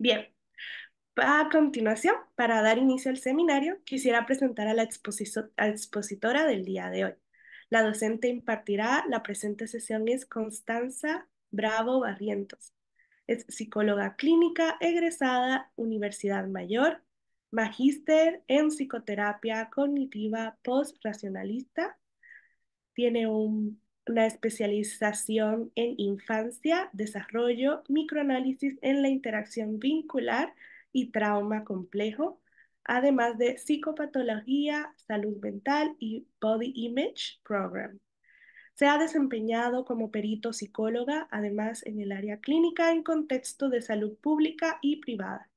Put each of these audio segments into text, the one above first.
Bien, a continuación, para dar inicio al seminario, quisiera presentar a la, expositora del día de hoy. La docente impartirá la presente sesión es Constanza Bravo Barrientos. Es psicóloga clínica egresada Universidad Mayor, magíster en psicoterapia cognitiva postracionalista. Tiene un una especialización en infancia, desarrollo, microanálisis en la interacción vincular y trauma complejo, además de psicopatología, salud mental y body image program. Se ha desempeñado como perito psicóloga, además en el área clínica en contexto de salud pública y privada.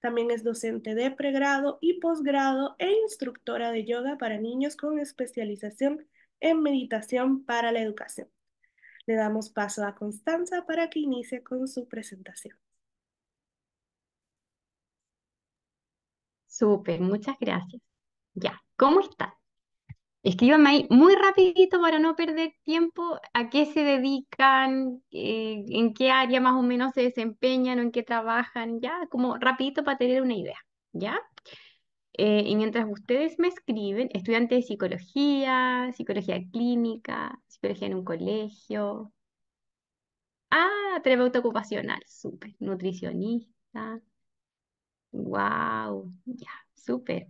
También es docente de pregrado y posgrado e instructora de yoga para niños con especialización en Meditación para la Educación. Le damos paso a Constanza para que inicie con su presentación. Súper, muchas gracias. Ya, ¿cómo está? Escríbanme ahí muy rapidito para no perder tiempo a qué se dedican, eh, en qué área más o menos se desempeñan o en qué trabajan, ya, como rapidito para tener una idea, ¿ya? Eh, y mientras ustedes me escriben, estudiante de psicología, psicología clínica, psicología en un colegio. Ah, terapeuta ocupacional, súper. Nutricionista. Wow, ya, súper.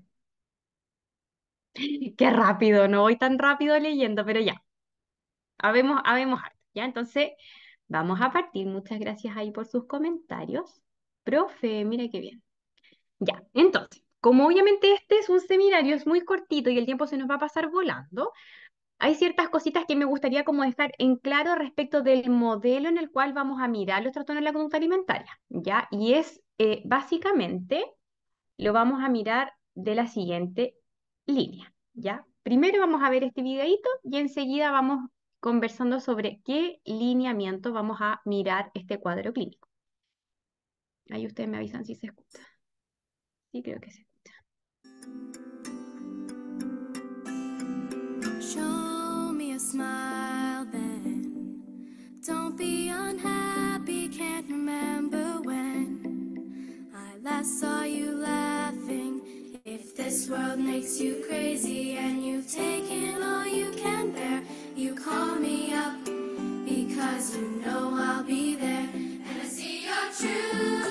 Qué rápido, no voy tan rápido leyendo, pero ya. Habemos, habemos ¿ya? Entonces, vamos a partir. Muchas gracias ahí por sus comentarios. Profe, mira qué bien. Ya, entonces. Como obviamente este es un seminario, es muy cortito y el tiempo se nos va a pasar volando, hay ciertas cositas que me gustaría como dejar en claro respecto del modelo en el cual vamos a mirar los trastornos de la conducta alimentaria, ¿ya? Y es eh, básicamente lo vamos a mirar de la siguiente línea, ¿ya? Primero vamos a ver este videíto y enseguida vamos conversando sobre qué lineamiento vamos a mirar este cuadro clínico. Ahí ustedes me avisan si se escucha. Sí, creo que se Show me a smile then. Don't be unhappy, can't remember when I last saw you laughing. If this world makes you crazy and you've taken all you can bear, you call me up because you know I'll be there and I see your true.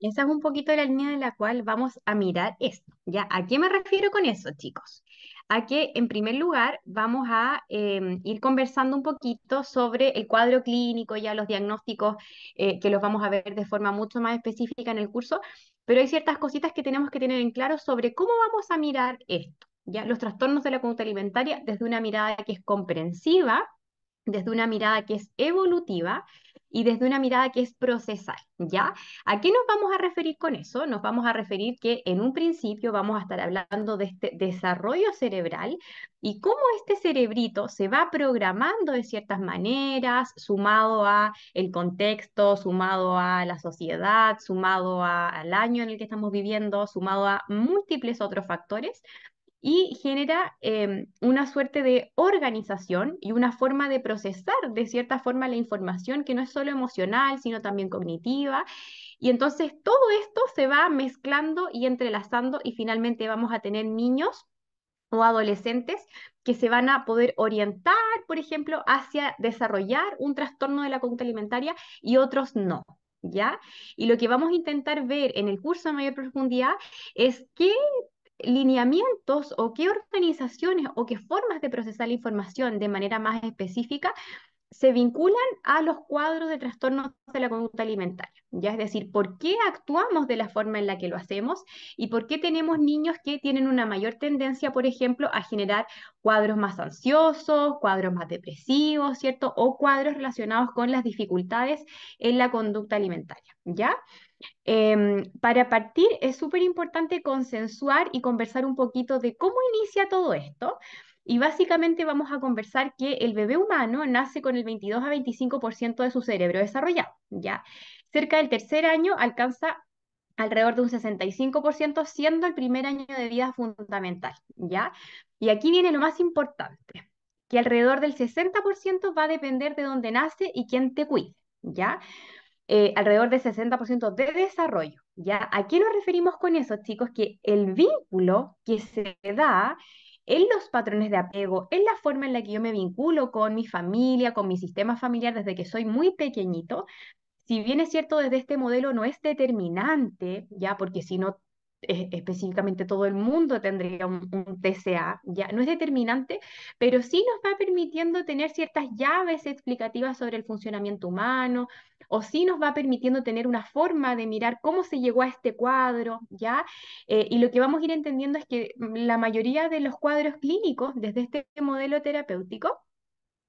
esa es un poquito la línea de la cual vamos a mirar esto. ¿ya? ¿A qué me refiero con eso, chicos? A que, en primer lugar, vamos a em, ir conversando un poquito sobre el cuadro clínico, ya los diagnósticos eh, que los vamos a ver de forma mucho más específica en el curso, pero hay ciertas cositas que tenemos que tener en claro sobre cómo vamos a mirar esto. ¿ya? Los trastornos de la conducta alimentaria desde una mirada que es comprensiva, desde una mirada que es evolutiva y desde una mirada que es procesal, ¿ya? ¿A qué nos vamos a referir con eso? Nos vamos a referir que en un principio vamos a estar hablando de este desarrollo cerebral y cómo este cerebrito se va programando de ciertas maneras, sumado a el contexto, sumado a la sociedad, sumado al año en el que estamos viviendo, sumado a múltiples otros factores, y genera em, una suerte de organización y una forma de procesar de cierta forma la información que no es solo emocional, sino también cognitiva. Y entonces todo esto se va mezclando y entrelazando y finalmente vamos a tener niños o adolescentes que se van a poder orientar, por ejemplo, hacia desarrollar un trastorno de la conducta alimentaria y otros no. ¿Ya? Y lo que vamos a intentar ver en el curso de mayor profundidad es qué lineamientos o qué organizaciones o qué formas de procesar la información de manera más específica se vinculan a los cuadros de trastornos de la conducta alimentaria, ya es decir, por qué actuamos de la forma en la que lo hacemos y por qué tenemos niños que tienen una mayor tendencia, por ejemplo, a generar cuadros más ansiosos, cuadros más depresivos, ¿cierto? O cuadros relacionados con las dificultades en la conducta alimentaria, ¿ya? Em, para partir, es súper importante consensuar y conversar un poquito de cómo inicia todo esto. Y básicamente vamos a conversar que el bebé humano nace con el 22 a 25% de su cerebro desarrollado, ¿ya? Cerca del tercer año alcanza alrededor de un 65%, siendo el primer año de vida fundamental, ¿ya? Y aquí viene lo más importante, que alrededor del 60% va a depender de dónde nace y quién te cuide, ¿ya? Eh, alrededor del 60% de desarrollo. ¿ya? ¿A qué nos referimos con eso, chicos? Que el vínculo que se da en los patrones de apego, en la forma en la que yo me vinculo con mi familia, con mi sistema familiar desde que soy muy pequeñito, si bien es cierto desde este modelo no es determinante, ya porque si no específicamente todo el mundo tendría un, TCA, ya no es determinante, pero sí nos va permitiendo tener ciertas llaves explicativas sobre el funcionamiento humano, o sí nos va permitiendo tener una forma de mirar cómo se llegó a este cuadro, ya, eh, y lo que vamos a ir entendiendo es que mm, la mayoría de los cuadros clínicos desde este modelo terapéutico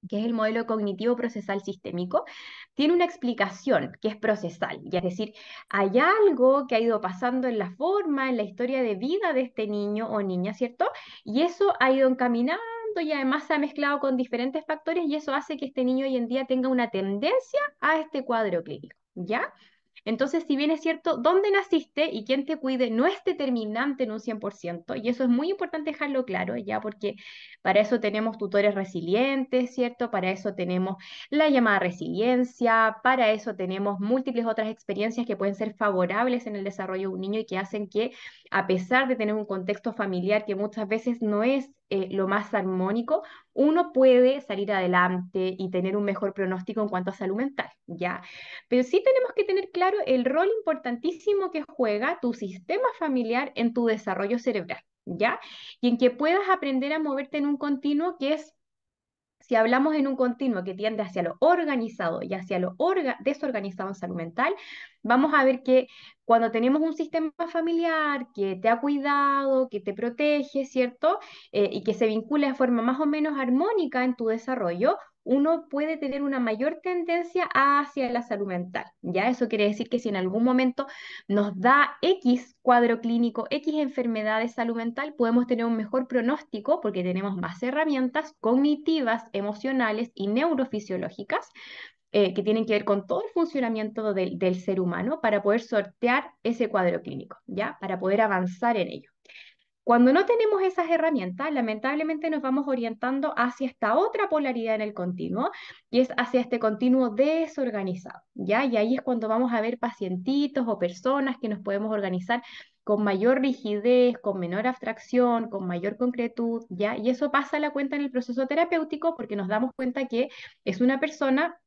que es el modelo cognitivo procesal sistémico, tiene una explicación que es procesal, y es decir, hay algo que ha ido pasando en la forma, en la historia de vida de este niño o niña, ¿cierto? Y eso ha ido encaminando y además se ha mezclado con diferentes factores y eso hace que este niño hoy en día tenga una tendencia a este cuadro clínico, ¿ya? Entonces, si bien es cierto, dónde naciste y quién te cuide no es determinante en un 100%, y eso es muy importante dejarlo claro, ya porque para eso tenemos tutores resilientes, ¿cierto? Para eso tenemos la llamada resiliencia, para eso tenemos múltiples otras experiencias que pueden ser favorables en el desarrollo de un niño y que hacen que, a pesar de tener un contexto familiar que muchas veces no es eh, lo más armónico, uno puede salir adelante y tener un mejor pronóstico en cuanto a salud mental, ¿ya? Pero sí tenemos que tener claro el rol importantísimo que juega tu sistema familiar en tu desarrollo cerebral, ¿ya? Y en que puedas aprender a moverte en un continuo que es si hablamos en un continuo que tiende hacia lo organizado y hacia lo desorganizado en salud mental, vamos a ver que cuando tenemos un sistema familiar que te ha cuidado, que te protege, ¿cierto? Eh, y que se vincula de forma más o menos armónica en tu desarrollo, uno puede tener una mayor tendencia hacia la salud mental. Ya eso quiere decir que si en algún momento nos da X cuadro clínico, X enfermedades de salud mental, podemos tener un mejor pronóstico porque tenemos más herramientas cognitivas, emocionales y neurofisiológicas eh, que tienen que ver con todo el funcionamiento del, del ser humano para poder sortear ese cuadro clínico, ¿ya? Para poder avanzar en ello. Cuando no tenemos esas herramientas, lamentablemente nos vamos orientando hacia esta otra polaridad en el continuo y es hacia este continuo desorganizado, ¿ya? Y ahí es cuando vamos a ver pacientitos o personas que nos podemos organizar con mayor rigidez, con menor abstracción, con mayor concretud, ¿ya? Y eso pasa a la cuenta en el proceso terapéutico porque nos damos cuenta que es una persona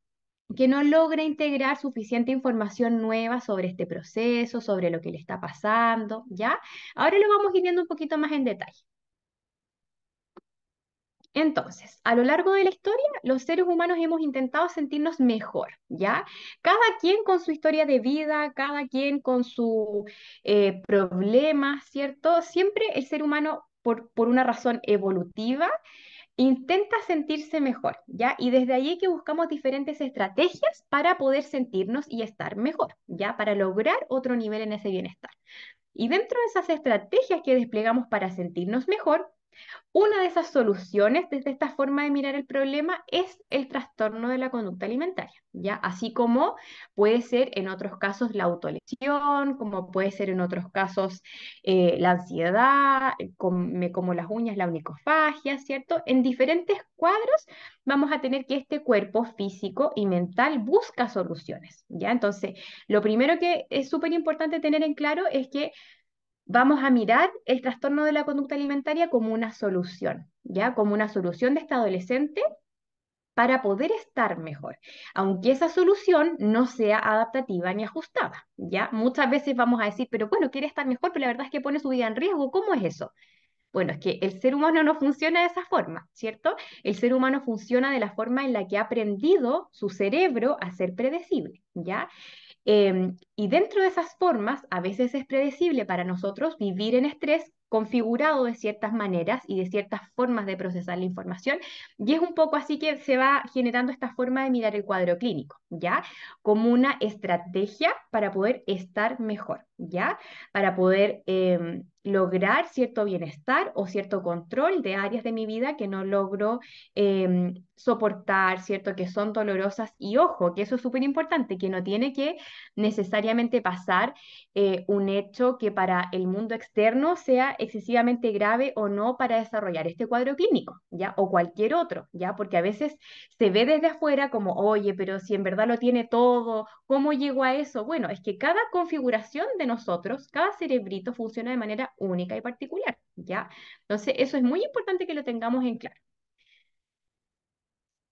que no logra integrar suficiente información nueva sobre este proceso, sobre lo que le está pasando, ¿ya? Ahora lo vamos viendo un poquito más en detalle. Entonces, a lo largo de la historia, los seres humanos hemos intentado sentirnos mejor, ¿ya? Cada quien con su historia de vida, cada quien con su eh, problema, ¿cierto? Siempre el ser humano, por, por una razón evolutiva, Intenta sentirse mejor, ¿ya? Y desde ahí que buscamos diferentes estrategias para poder sentirnos y estar mejor, ¿ya? Para lograr otro nivel en ese bienestar. Y dentro de esas estrategias que desplegamos para sentirnos mejor, una de esas soluciones desde esta forma de mirar el problema es el trastorno de la conducta alimentaria, ¿ya? Así como puede ser en otros casos la autolesión, como puede ser en otros casos eh, la ansiedad, eh, como las uñas, la onicofagia, ¿cierto? En diferentes cuadros vamos a tener que este cuerpo físico y mental busca soluciones, ¿ya? Entonces, lo primero que es súper importante tener en claro es que vamos a mirar el trastorno de la conducta alimentaria como una solución, ¿ya? Como una solución de esta adolescente para poder estar mejor, aunque esa solución no sea adaptativa ni ajustada, ¿ya? Muchas veces vamos a decir, pero bueno, quiere estar mejor, pero la verdad es que pone su vida en riesgo, ¿cómo es eso? Bueno, es que el ser humano no funciona de esa forma, ¿cierto? El ser humano funciona de la forma en la que ha aprendido su cerebro a ser predecible, ¿ya? Em, y dentro de esas formas, a veces es predecible para nosotros vivir en estrés configurado de ciertas maneras y de ciertas formas de procesar la información. Y es un poco así que se va generando esta forma de mirar el cuadro clínico, ¿ya? Como una estrategia para poder estar mejor, ¿ya? Para poder em, lograr cierto bienestar o cierto control de áreas de mi vida que no logro em, soportar, ¿cierto? Que son dolorosas. Y ojo, que eso es súper importante, que no tiene que necesariamente pasar eh, un hecho que para el mundo externo sea excesivamente grave o no para desarrollar este cuadro clínico, ¿ya? O cualquier otro, ¿ya? Porque a veces se ve desde afuera como, oye, pero si en verdad lo tiene todo, ¿cómo llegó a eso? Bueno, es que cada configuración de nosotros, cada cerebrito funciona de manera única y particular, ¿ya? Entonces, eso es muy importante que lo tengamos en claro,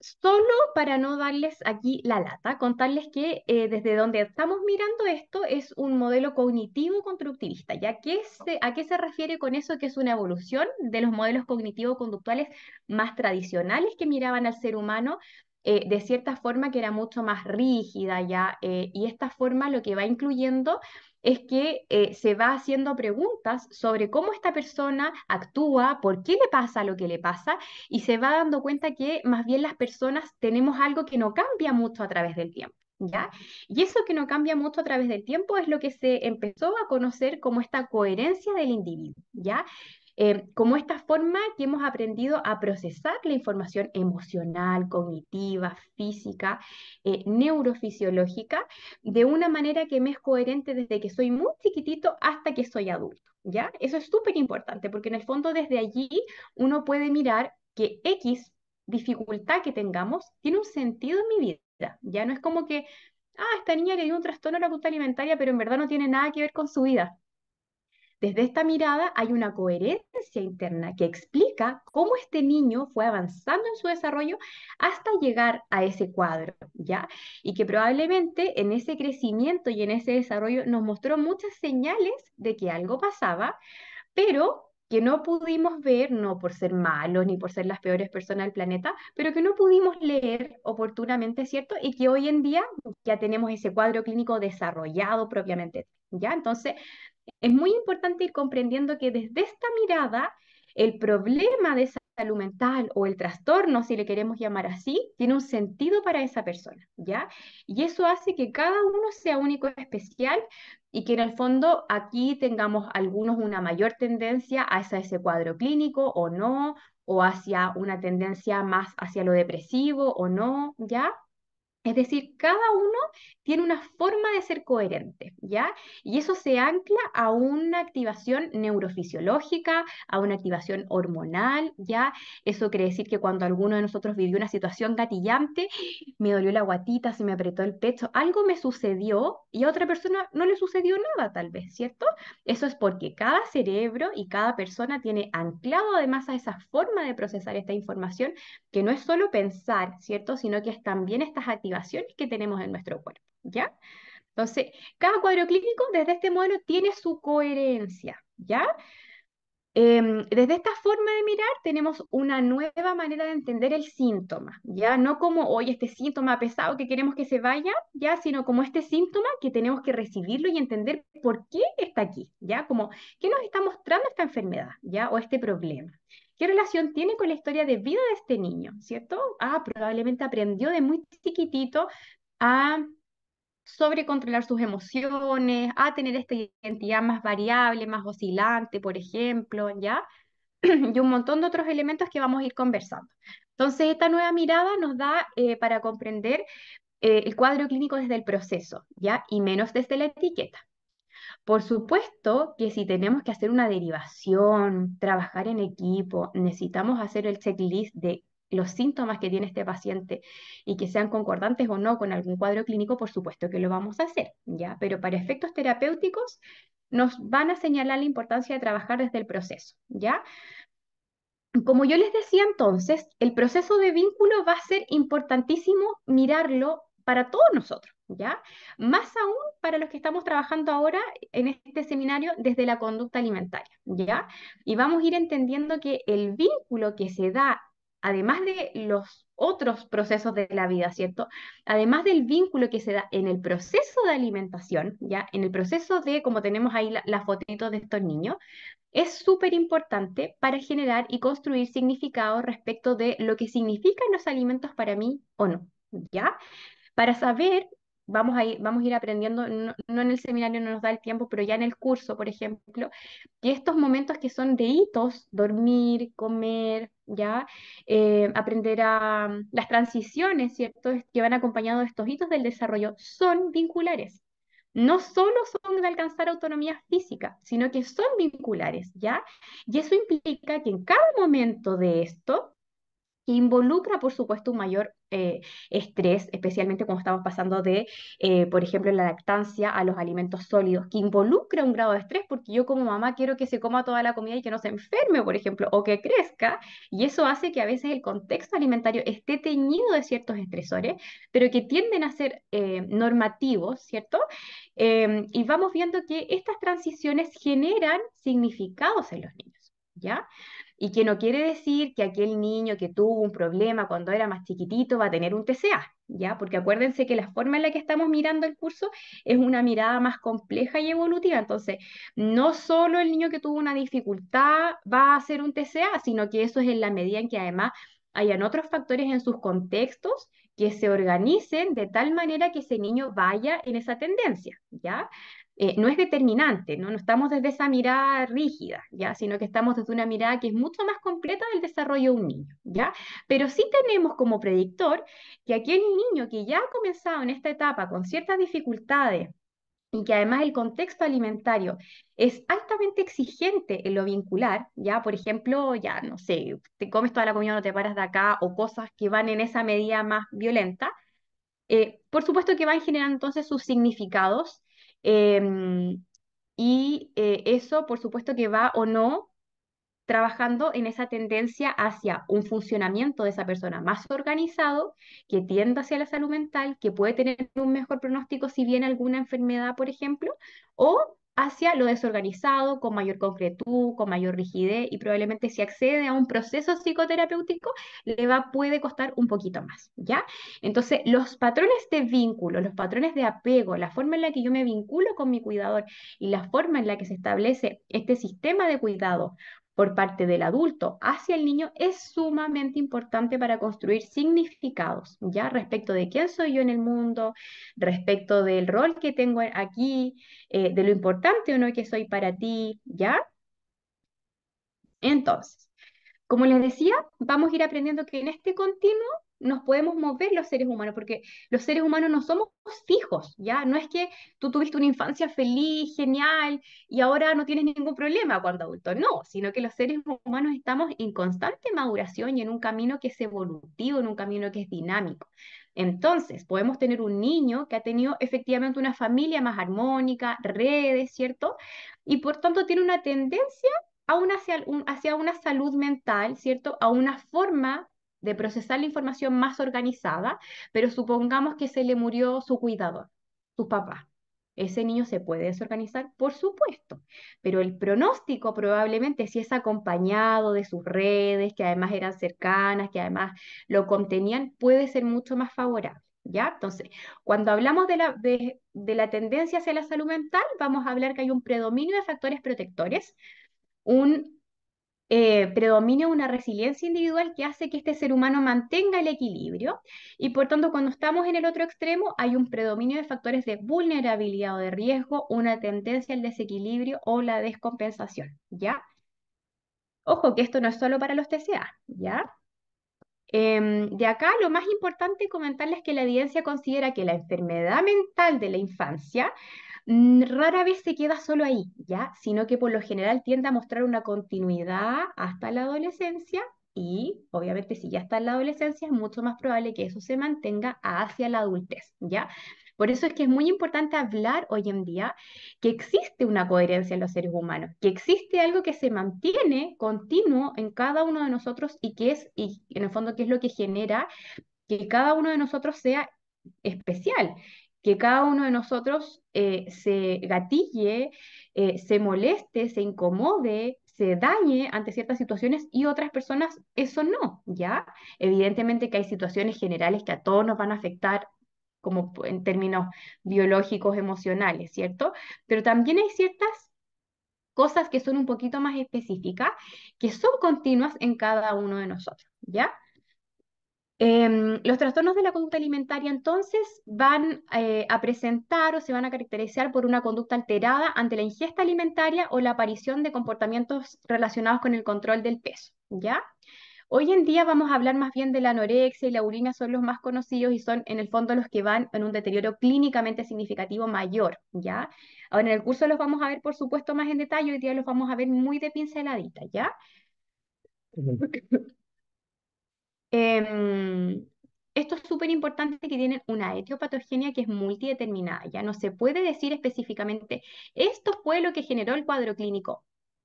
Solo para no darles aquí la lata, contarles que eh, desde donde estamos mirando esto es un modelo cognitivo constructivista, ya que a qué se refiere con eso que es una evolución de los modelos cognitivo-conductuales más tradicionales que miraban al ser humano eh, de cierta forma que era mucho más rígida ya, eh, y esta forma lo que va incluyendo es que eh, se va haciendo preguntas sobre cómo esta persona actúa, por qué le pasa lo que le pasa, y se va dando cuenta que más bien las personas tenemos algo que no cambia mucho a través del tiempo. ¿Ya? Y eso que no cambia mucho a través del tiempo es lo que se empezó a conocer como esta coherencia del individuo, ¿ya? Eh, como esta forma que hemos aprendido a procesar la información emocional, cognitiva, física, eh, neurofisiológica, de una manera que me es coherente desde que soy muy chiquitito hasta que soy adulto. ¿Ya? Eso es súper importante porque en el fondo desde allí uno puede mirar que X dificultad que tengamos tiene un sentido en mi vida. Ya no es como que, ah, esta niña le dio un trastorno a la conducta alimentaria, pero en verdad no tiene nada que ver con su vida. Desde esta mirada hay una coherencia interna que explica cómo este niño fue avanzando en su desarrollo hasta llegar a ese cuadro, ¿ya? Y que probablemente en ese crecimiento y en ese desarrollo nos mostró muchas señales de que algo pasaba, pero que no pudimos ver, no por ser malos ni por ser las peores personas del planeta, pero que no pudimos leer oportunamente, ¿cierto? Y que hoy en día ya tenemos ese cuadro clínico desarrollado propiamente, ¿ya? Entonces, es muy importante ir comprendiendo que desde esta mirada, el problema de salud mental o el trastorno, si le queremos llamar así, tiene un sentido para esa persona, ¿ya? Y eso hace que cada uno sea único, y especial y que en el fondo aquí tengamos algunos una mayor tendencia hacia ese cuadro clínico o no, o hacia una tendencia más hacia lo depresivo o no, ¿ya? Es decir, cada uno tiene una forma de ser coherente, ¿ya? Y eso se ancla a una activación neurofisiológica, a una activación hormonal, ¿ya? Eso quiere decir que cuando alguno de nosotros vivió una situación gatillante, me dolió la guatita, se me apretó el pecho, algo me sucedió y a otra persona no le sucedió nada, tal vez, ¿cierto? Eso es porque cada cerebro y cada persona tiene anclado además a esa forma de procesar esta información, que no es solo pensar, ¿cierto? Sino que es también estas activaciones que tenemos en nuestro cuerpo, ¿ya? Entonces, cada cuadro clínico desde este modelo tiene su coherencia, ¿ya? Em, desde esta forma de mirar tenemos una nueva manera de entender el síntoma, ya no como hoy este síntoma pesado que queremos que se vaya, ya sino como este síntoma que tenemos que recibirlo y entender por qué está aquí, ya como qué nos está mostrando esta enfermedad, ya o este problema. ¿Qué relación tiene con la historia de vida de este niño? ¿Cierto? Ah, probablemente aprendió de muy chiquitito a sobrecontrolar sus emociones, a tener esta identidad más variable, más oscilante, por ejemplo, ¿ya? y un montón de otros elementos que vamos a ir conversando. Entonces, esta nueva mirada nos da eh, para comprender eh, el cuadro clínico desde el proceso, ¿ya? Y menos desde la etiqueta. Por supuesto que si tenemos que hacer una derivación, trabajar en equipo, necesitamos hacer el checklist de los síntomas que tiene este paciente y que sean concordantes o no con algún cuadro clínico, por supuesto que lo vamos a hacer, ¿ya? Pero para efectos terapéuticos nos van a señalar la importancia de trabajar desde el proceso, ¿ya? Como yo les decía entonces, el proceso de vínculo va a ser importantísimo mirarlo para todos nosotros, ¿ya? Más aún para los que estamos trabajando ahora en este seminario desde la conducta alimentaria, ¿ya? Y vamos a ir entendiendo que el vínculo que se da, además de los otros procesos de la vida, ¿cierto? Además del vínculo que se da en el proceso de alimentación, ¿ya? En el proceso de, como tenemos ahí las la fotitos de estos niños, es súper importante para generar y construir significado respecto de lo que significan los alimentos para mí o no, ¿ya? Para saber vamos a ir, vamos a ir aprendiendo, no, en el seminario no nos da el tiempo, pero ya en el curso, por ejemplo, que estos momentos que son de hitos, dormir, comer, ya, eh, aprender a las transiciones, ¿cierto? Que van acompañados de estos hitos del desarrollo, son vinculares. No solo son de alcanzar autonomía física, sino que son vinculares, ¿ya? Y eso implica que en cada momento de esto, que involucra, por supuesto, un mayor eh, estrés, especialmente cuando estamos pasando de, eh, por ejemplo, la lactancia a los alimentos sólidos, que involucra un grado de estrés, porque yo como mamá quiero que se coma toda la comida y que no se enferme, por ejemplo, o que crezca, y eso hace que a veces el contexto alimentario esté teñido de ciertos estresores, pero que tienden a ser eh, normativos, ¿cierto? y vamos viendo que estas transiciones generan significados en los niños. ¿ya? Y que no quiere decir que aquel niño que tuvo un problema cuando era más chiquitito va a tener un TCA, ¿ya? Porque acuérdense que la forma en la que estamos mirando el curso es una mirada más compleja y evolutiva. Entonces, no solo el niño que tuvo una dificultad va a hacer un TCA, sino que eso es en la medida en que además hayan otros factores en sus contextos que se organicen de tal manera que ese niño vaya en esa tendencia, ¿ya? Eh, no es determinante, ¿no? no estamos desde esa mirada rígida, ¿ya? sino que estamos desde una mirada que es mucho más completa del desarrollo de un niño. ¿ya? Pero sí tenemos como predictor que aquel niño que ya ha comenzado en esta etapa con ciertas dificultades y que además el contexto alimentario es altamente exigente en lo vincular, ya por ejemplo, ya no sé, te comes toda la comida, no te paras de acá, o cosas que van en esa medida más violenta, eh, por supuesto que van generando entonces sus significados Em, y eh, eso, por supuesto, que va o no trabajando en esa tendencia hacia un funcionamiento de esa persona más organizado, que tienda hacia la salud mental, que puede tener un mejor pronóstico si viene alguna enfermedad, por ejemplo, o hacia lo desorganizado, con mayor concretud, con mayor rigidez y probablemente si accede a un proceso psicoterapéutico le va, puede costar un poquito más, ¿ya? Entonces, los patrones de vínculo, los patrones de apego, la forma en la que yo me vinculo con mi cuidador y la forma en la que se establece este sistema de cuidado por parte del adulto hacia el niño es sumamente importante para construir significados, ¿ya? Respecto de quién soy yo en el mundo, respecto del rol que tengo aquí, eh, de lo importante o no que soy para ti, ¿ya? Entonces, como les decía, vamos a ir aprendiendo que en este continuo nos podemos mover los seres humanos, porque los seres humanos no somos fijos, ¿ya? No es que tú tuviste una infancia feliz, genial, y ahora no tienes ningún problema cuando adulto, no, sino que los seres humanos estamos en constante maduración y en un camino que es evolutivo, en un camino que es dinámico. Entonces, podemos tener un niño que ha tenido efectivamente una familia más armónica, redes, ¿cierto? Y por tanto tiene una tendencia a hacia una salud mental, ¿cierto? A una forma de procesar la información más organizada, pero supongamos que se le murió su cuidador, su papá. Ese niño se puede desorganizar, por supuesto, pero el pronóstico probablemente si es acompañado de sus redes, que además eran cercanas, que además lo contenían, puede ser mucho más favorable. ¿Ya? Entonces, cuando hablamos de la, de la tendencia hacia la salud mental, vamos a hablar que hay un predominio de factores protectores, un eh, predomina una resiliencia individual que hace que este ser humano mantenga el equilibrio y por tanto cuando estamos en el otro extremo hay un predominio de factores de vulnerabilidad o de riesgo, una tendencia al desequilibrio o la descompensación, ¿ya? Ojo que esto no es solo para los TCA, ¿ya? Em, de acá lo más importante comentarles que la evidencia considera que la enfermedad mental de la infancia rara vez se queda solo ahí, ¿ya? Sino que por lo general tiende a mostrar una continuidad hasta la adolescencia y obviamente si ya está en la adolescencia es mucho más probable que eso se mantenga hacia la adultez, ¿ya? Por eso es que es muy importante hablar hoy en día que existe una coherencia en los seres humanos, que existe algo que se mantiene continuo en cada uno de nosotros y que es, y en el fondo, que es lo que genera que cada uno de nosotros sea especial que cada uno de nosotros eh, se gatille, eh, se moleste, se incomode, se dañe ante ciertas situaciones y otras personas eso no, ¿ya? Evidentemente que hay situaciones generales que a todos nos van a afectar como en términos biológicos, emocionales, ¿cierto? Pero también hay ciertas cosas que son un poquito más específicas, que son continuas en cada uno de nosotros, ¿ya? Em, los trastornos de la conducta alimentaria entonces van eh, a presentar o se van a caracterizar por una conducta alterada ante la ingesta alimentaria o la aparición de comportamientos relacionados con el control del peso, ¿ya? Hoy en día vamos a hablar más bien de la anorexia y la bulimia, son los más conocidos y son en el fondo los que van en un deterioro clínicamente significativo mayor, ¿ya? Ahora en el curso los vamos a ver por supuesto más en detalle, hoy día los vamos a ver muy de pinceladita, ¿ya? Em, esto es súper importante que tienen una etiopatogenia que es multideterminada. Ya no se puede decir específicamente, esto fue lo que generó el cuadro clínico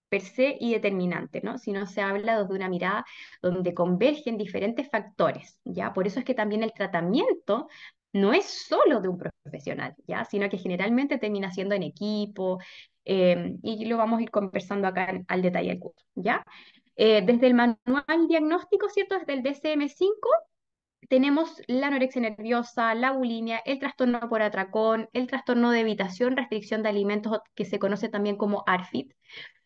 per se y determinante, ¿no? Sino se habla de una mirada donde convergen diferentes factores, ¿ya? Por eso es que también el tratamiento no es solo de un profesional, ¿ya? Sino que generalmente termina siendo en equipo, em, y lo vamos a ir conversando acá al detalle del curso, ¿ya? Eh, desde el manual diagnóstico, ¿cierto? Desde el dcm 5 tenemos la anorexia nerviosa, la bulimia, el trastorno por atracón, el trastorno de evitación, restricción de alimentos, que se conoce también como ARFID,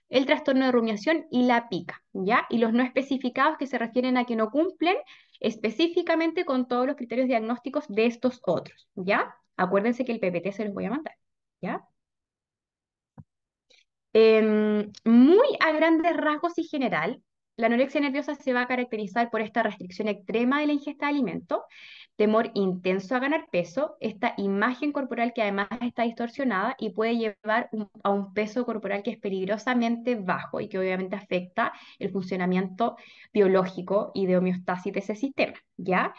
el trastorno de rumiación y la pica, ¿ya? Y los no especificados que se refieren a que no cumplen específicamente con todos los criterios diagnósticos de estos otros, ¿ya? Acuérdense que el PPT se los voy a mandar, ¿ya? Em, muy a grandes rasgos y general, la anorexia nerviosa se va a caracterizar por esta restricción extrema de la ingesta de alimento, temor intenso a ganar peso, esta imagen corporal que además está distorsionada y puede llevar a un peso corporal que es peligrosamente bajo y que obviamente afecta el funcionamiento biológico y de homeostasis de ese sistema, ¿ya?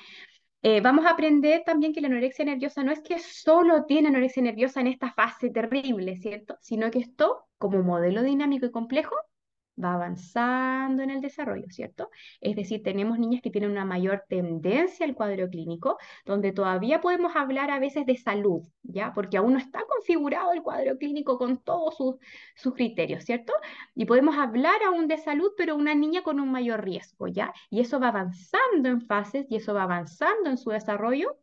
Eh, vamos a aprender también que la anorexia nerviosa no es que solo tiene anorexia nerviosa en esta fase terrible, ¿cierto? Sino que esto, como modelo dinámico y complejo, va avanzando en el desarrollo, ¿cierto? Es decir, tenemos niñas que tienen una mayor tendencia al cuadro clínico, donde todavía podemos hablar a veces de salud, ¿ya? Porque aún no está configurado el cuadro clínico con todos sus, criterios, ¿cierto? Y podemos hablar aún de salud, pero una niña con un mayor riesgo, ¿ya? Y eso va avanzando en fases y eso va avanzando en su desarrollo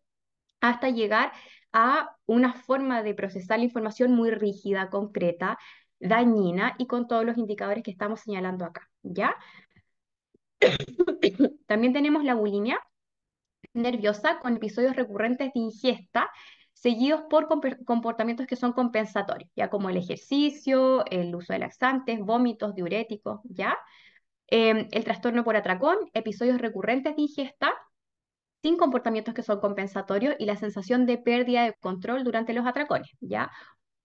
hasta llegar a una forma de procesar la información muy rígida, concreta, dañina y con todos los indicadores que estamos señalando acá, ¿ya? También tenemos la bulimia nerviosa con episodios recurrentes de ingesta seguidos por comportamientos que son compensatorios, ya como el ejercicio, el uso de laxantes, vómitos, diuréticos, ¿ya? Em, el trastorno por atracón, episodios recurrentes de ingesta sin comportamientos que son compensatorios y la sensación de pérdida de control durante los atracones, ¿ya?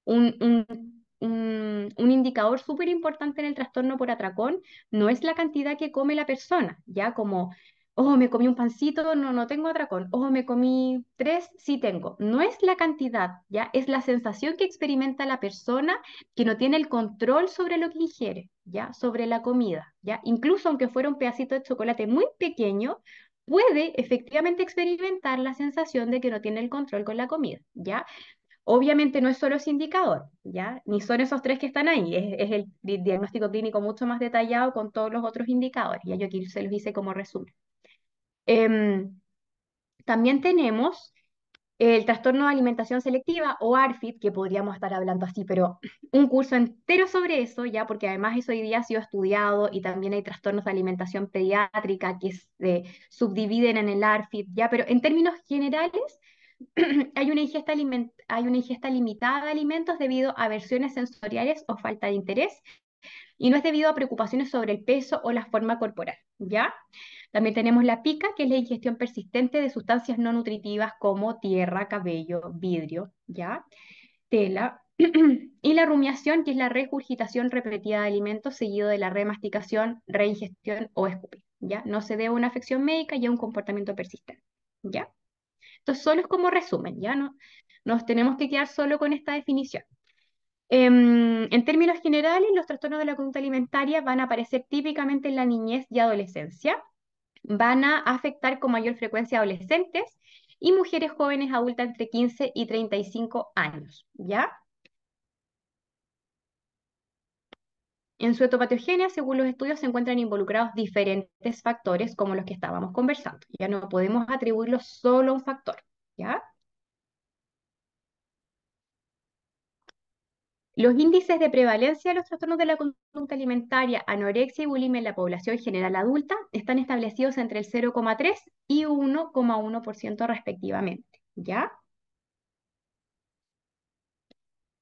un un, indicador súper importante en el trastorno por atracón no es la cantidad que come la persona, ya como, oh, me comí un pancito, no, no tengo atracón, oh, me comí tres, sí tengo. No es la cantidad, ya es la sensación que experimenta la persona que no tiene el control sobre lo que ingiere, ya, sobre la comida, ya. Incluso aunque fuera un pedacito de chocolate muy pequeño, puede efectivamente experimentar la sensación de que no tiene el control con la comida, ¿ya? Obviamente no es solo ese indicador, ¿ya? Ni son esos tres que están ahí, es, el diagnóstico clínico mucho más detallado con todos los otros indicadores, y yo aquí se los hice como resumen. Em, también tenemos el trastorno de alimentación selectiva o ARFID, que podríamos estar hablando así, pero un curso entero sobre eso, ya porque además eso hoy día ha sido estudiado y también hay trastornos de alimentación pediátrica que se eh, subdividen en el ARFID, ya, pero en términos generales, hay, una ingesta limitada de alimentos debido a aversiones sensoriales o falta de interés y no es debido a preocupaciones sobre el peso o la forma corporal, ¿ya? También tenemos la pica, que es la ingestión persistente de sustancias no nutritivas como tierra, cabello, vidrio, ¿ya? Tela. y la rumiación, que es la regurgitación repetida de alimentos seguido de la remasticación, reingestión o escupir, ¿ya? No se debe a una afección médica y a un comportamiento persistente, ¿ya? Esto solo es como resumen, ya no nos tenemos que quedar solo con esta definición. Em, en términos generales, los trastornos de la conducta alimentaria van a aparecer típicamente en la niñez y adolescencia, van a afectar con mayor frecuencia a adolescentes y mujeres jóvenes adultas entre 15 y 35 años, ¿ya? En su etopatogenia, según los estudios, se encuentran involucrados diferentes factores como los que estábamos conversando. Ya no podemos atribuirlo solo a un factor, ¿ya? Los índices de prevalencia de los trastornos de la conducta alimentaria, anorexia y bulimia en la población general adulta están establecidos entre el 0,3 y 1,1% respectivamente, ¿ya?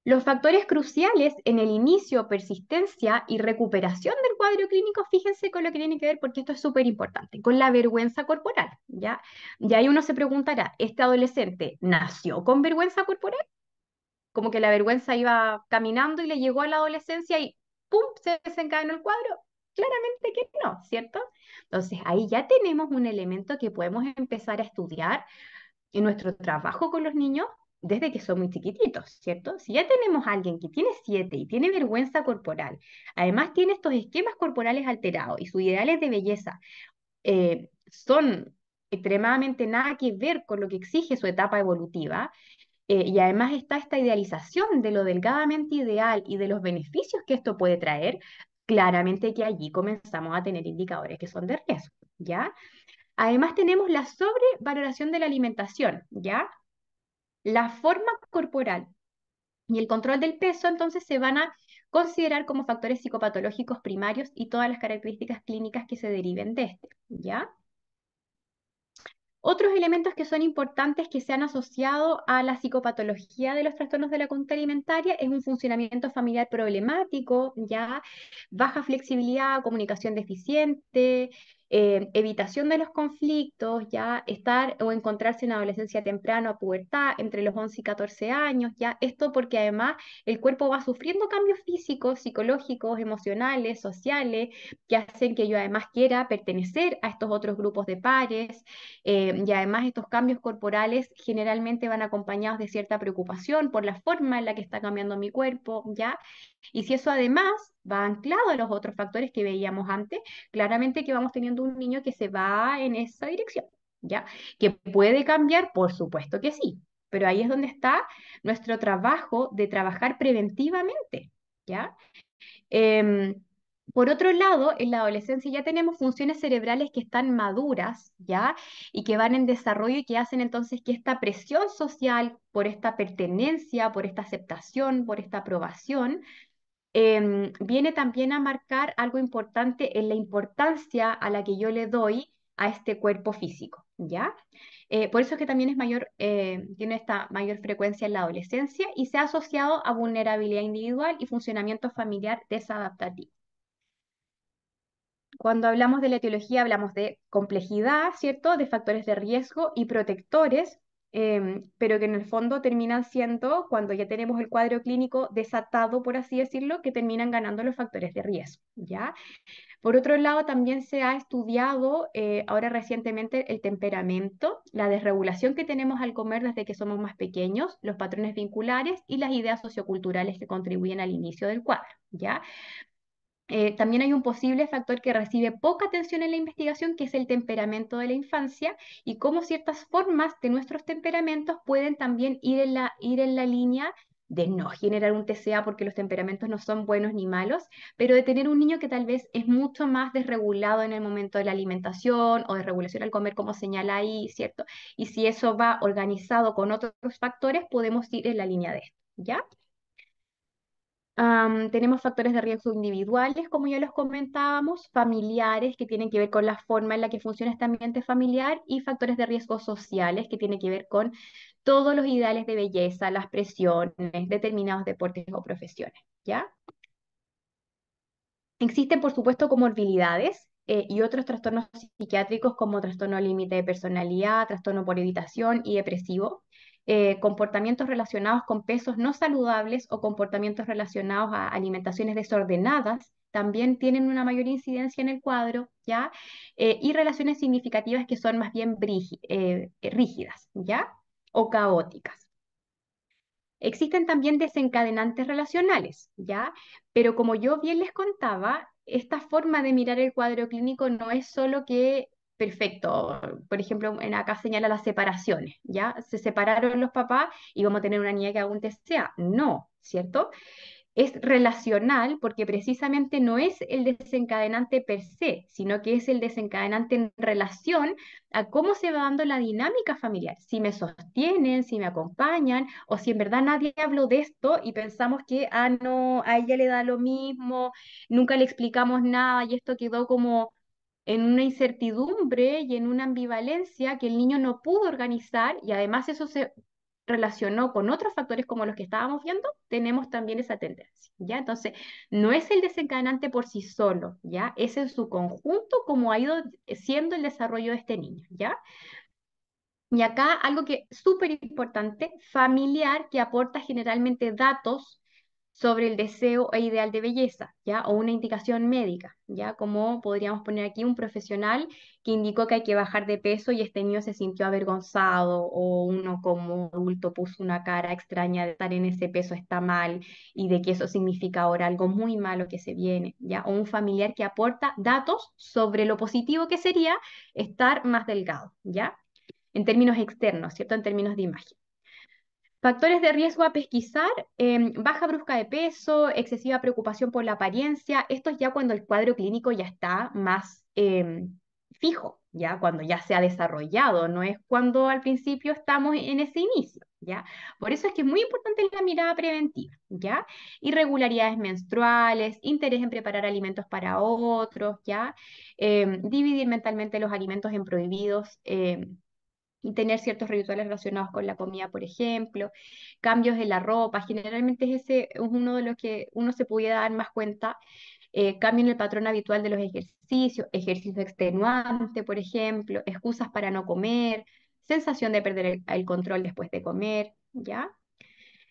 Los factores cruciales en el inicio, persistencia y recuperación del cuadro clínico, fíjense con lo que tiene que ver, porque esto es súper importante, con la vergüenza corporal. ¿ya? Y ahí uno se preguntará, ¿este adolescente nació con vergüenza corporal? Como que la vergüenza iba caminando y le llegó a la adolescencia y ¡pum! se desencadenó el cuadro. Claramente que no, ¿cierto? Entonces ahí ya tenemos un elemento que podemos empezar a estudiar en nuestro trabajo con los niños desde que son muy chiquititos, ¿cierto? Si ya tenemos a alguien que tiene siete y tiene vergüenza corporal, además tiene estos esquemas corporales alterados y sus ideales de belleza eh, son extremadamente nada que ver con lo que exige su etapa evolutiva, eh, y además está esta idealización de lo delgadamente ideal y de los beneficios que esto puede traer, claramente que allí comenzamos a tener indicadores que son de riesgo, ¿ya? Además tenemos la sobrevaloración de la alimentación, ¿ya? La forma corporal y el control del peso entonces se van a considerar como factores psicopatológicos primarios y todas las características clínicas que se deriven de este, ¿ya? Otros elementos que son importantes que se han asociado a la psicopatología de los trastornos de la conducta alimentaria es un funcionamiento familiar problemático, ya baja flexibilidad, comunicación deficiente, eh, evitación de los conflictos, ya estar o encontrarse en adolescencia temprano, a pubertad, entre los 11 y 14 años, ya esto porque además el cuerpo va sufriendo cambios físicos, psicológicos, emocionales, sociales, que hacen que yo además quiera pertenecer a estos otros grupos de pares, eh, y además estos cambios corporales generalmente van acompañados de cierta preocupación por la forma en la que está cambiando mi cuerpo, ¿ya? Y si eso además va anclado a los otros factores que veíamos antes, claramente que vamos teniendo un niño que se va en esa dirección, ¿ya? Que puede cambiar, por supuesto que sí, pero ahí es donde está nuestro trabajo de trabajar preventivamente, ¿ya? Em, por otro lado, en la adolescencia ya tenemos funciones cerebrales que están maduras, ¿ya? Y que van en desarrollo y que hacen entonces que esta presión social por esta pertenencia, por esta aceptación, por esta aprobación, Em, viene también a marcar algo importante en la importancia a la que yo le doy a este cuerpo físico, ¿ya? Eh, por eso es que también es mayor, eh, tiene esta mayor frecuencia en la adolescencia y se ha asociado a vulnerabilidad individual y funcionamiento familiar desadaptativo. Cuando hablamos de la etiología hablamos de complejidad, ¿cierto? De factores de riesgo y protectores Em, pero que en el fondo terminan siendo, cuando ya tenemos el cuadro clínico desatado, por así decirlo, que terminan ganando los factores de riesgo, ¿ya? Por otro lado, también se ha estudiado eh, ahora recientemente el temperamento, la desregulación que tenemos al comer desde que somos más pequeños, los patrones vinculares y las ideas socioculturales que contribuyen al inicio del cuadro, ¿ya? Eh, también hay un posible factor que recibe poca atención en la investigación, que es el temperamento de la infancia y cómo ciertas formas de nuestros temperamentos pueden también ir en la, ir en la línea de no generar un TCA porque los temperamentos no son buenos ni malos, pero de tener un niño que tal vez es mucho más desregulado en el momento de la alimentación o desregulación al comer, como señala ahí, ¿cierto? Y si eso va organizado con otros factores, podemos ir en la línea de esto, ¿ya? tenemos factores de riesgo individuales, como ya los comentábamos, familiares, que tienen que ver con la forma en la que funciona este ambiente familiar, y factores de riesgo sociales, que tienen que ver con todos los ideales de belleza, las presiones, determinados deportes o profesiones. ¿Ya? Existen, por supuesto, comorbilidades eh, y otros trastornos psiquiátricos como trastorno límite de personalidad, trastorno por evitación y depresivo. Eh, comportamientos relacionados con pesos no saludables o comportamientos relacionados a alimentaciones desordenadas también tienen una mayor incidencia en el cuadro, ¿ya? Eh, y relaciones significativas que son más bien eh, rígidas, ¿ya? O caóticas. Existen también desencadenantes relacionales, ¿ya? Pero como yo bien les contaba, esta forma de mirar el cuadro clínico no es solo que perfecto. Por ejemplo, en acá señala las separaciones, ¿ya? Se separaron los papás y vamos a tener una niña que aún un No, ¿cierto? Es relacional porque precisamente no es el desencadenante per se, sino que es el desencadenante en relación a cómo se va dando la dinámica familiar, si me sostienen, si me acompañan, o si en verdad nadie habló de esto y pensamos que, ah, no, a ella le da lo mismo, nunca le explicamos nada y esto quedó como en una incertidumbre y en una ambivalencia que el niño no pudo organizar y además eso se relacionó con otros factores como los que estábamos viendo, tenemos también esa tendencia, ¿ya? Entonces, no es el desencadenante por sí solo, ¿ya? Es en su conjunto como ha ido siendo el desarrollo de este niño, ¿ya? Y acá algo que es súper importante, familiar, que aporta generalmente datos sobre el deseo e ideal de belleza, ¿ya? O una indicación médica, ¿ya? Como podríamos poner aquí un profesional que indicó que hay que bajar de peso y este niño se sintió avergonzado o uno como adulto puso una cara extraña de estar en ese peso está mal y de que eso significa ahora algo muy malo que se viene, ¿ya? O un familiar que aporta datos sobre lo positivo que sería estar más delgado, ¿ya? En términos externos, ¿cierto? En términos de imagen. Factores de riesgo a pesquisar, em, baja brusca de peso, excesiva preocupación por la apariencia, esto es ya cuando el cuadro clínico ya está más em, fijo, ya cuando ya se ha desarrollado, no es cuando al principio estamos en ese inicio, ya. Por eso es que es muy importante la mirada preventiva, ya. Irregularidades menstruales, interés en preparar alimentos para otros, ya. Em, dividir mentalmente los alimentos en prohibidos y tener ciertos rituales relacionados con la comida, por ejemplo, cambios en la ropa, generalmente ese es uno de los que uno se pudiera dar más cuenta, eh, cambio en el patrón habitual de los ejercicios, ejercicio extenuante, por ejemplo, excusas para no comer, sensación de perder el control después de comer, ¿ya?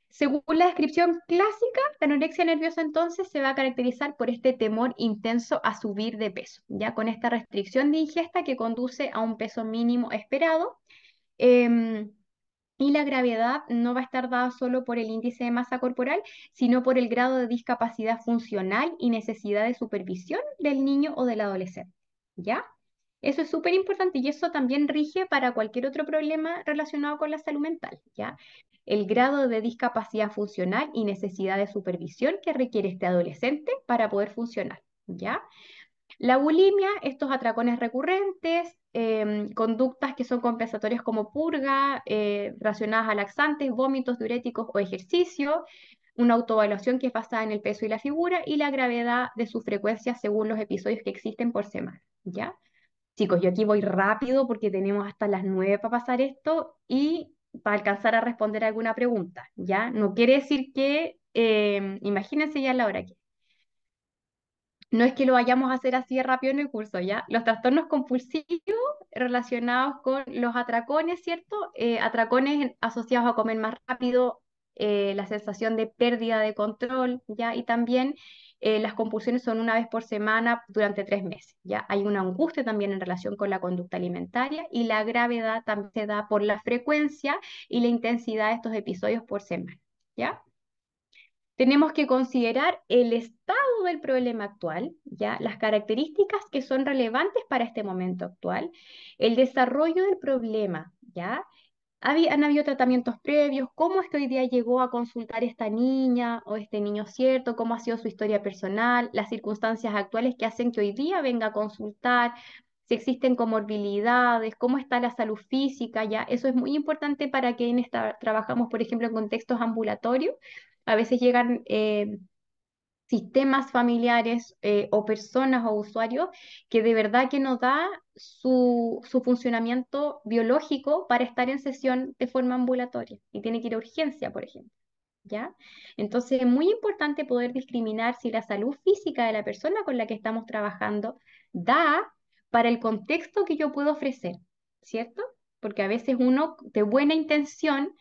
Según la descripción clásica, la anorexia nerviosa entonces se va a caracterizar por este temor intenso a subir de peso, ya con esta restricción de ingesta que conduce a un peso mínimo esperado. Em, y la gravedad no va a estar dada solo por el índice de masa corporal, sino por el grado de discapacidad funcional y necesidad de supervisión del niño o del adolescente. ¿Ya? Eso es súper importante y eso también rige para cualquier otro problema relacionado con la salud mental, ¿ya? El grado de discapacidad funcional y necesidad de supervisión que requiere este adolescente para poder funcionar, ¿ya? La bulimia, estos atracones recurrentes, em, conductas que son compensatorias como purga, eh, relacionadas a laxantes, vómitos diuréticos o ejercicio, una autoevaluación que es basada en el peso y la figura y la gravedad de su frecuencia según los episodios que existen por semana, ¿ya? Chicos, yo aquí voy rápido porque tenemos hasta las nueve para pasar esto y para alcanzar a responder alguna pregunta, ¿ya? No quiere decir que, em, imagínense ya la hora que. No es que lo vayamos a hacer así rápido en el curso, ¿ya? Los trastornos compulsivos relacionados con los atracones, ¿cierto? Eh, atracones asociados a comer más rápido, eh, la sensación de pérdida de control, ¿ya? Y también eh, las compulsiones son una vez por semana durante tres meses. ¿ya? Hay una angustia también en relación con la conducta alimentaria y la gravedad también se da por la frecuencia y la intensidad de estos episodios por semana. ¿ya? Tenemos que considerar el estado del problema actual, ¿ya? las características que son relevantes para este momento actual, el desarrollo del problema, ¿ya? ¿Han habido tratamientos previos? ¿Cómo es que hoy día llegó a consultar esta niña o este niño cierto? ¿Cómo ha sido su historia personal? ¿Las circunstancias actuales que hacen que hoy día venga a consultar? Si existen comorbilidades, cómo está la salud física, ya. Eso es muy importante para quienes trabajamos, por ejemplo, en contextos ambulatorios. A veces llegan eh, sistemas familiares eh, o personas o usuarios que de verdad que no da su, su, funcionamiento biológico para estar en sesión de forma ambulatoria y tiene que ir a urgencia, por ejemplo. ¿Ya? Entonces es muy importante poder discriminar si la salud física de la persona con la que estamos trabajando da para el contexto que yo puedo ofrecer, ¿cierto? Porque a veces uno de buena intención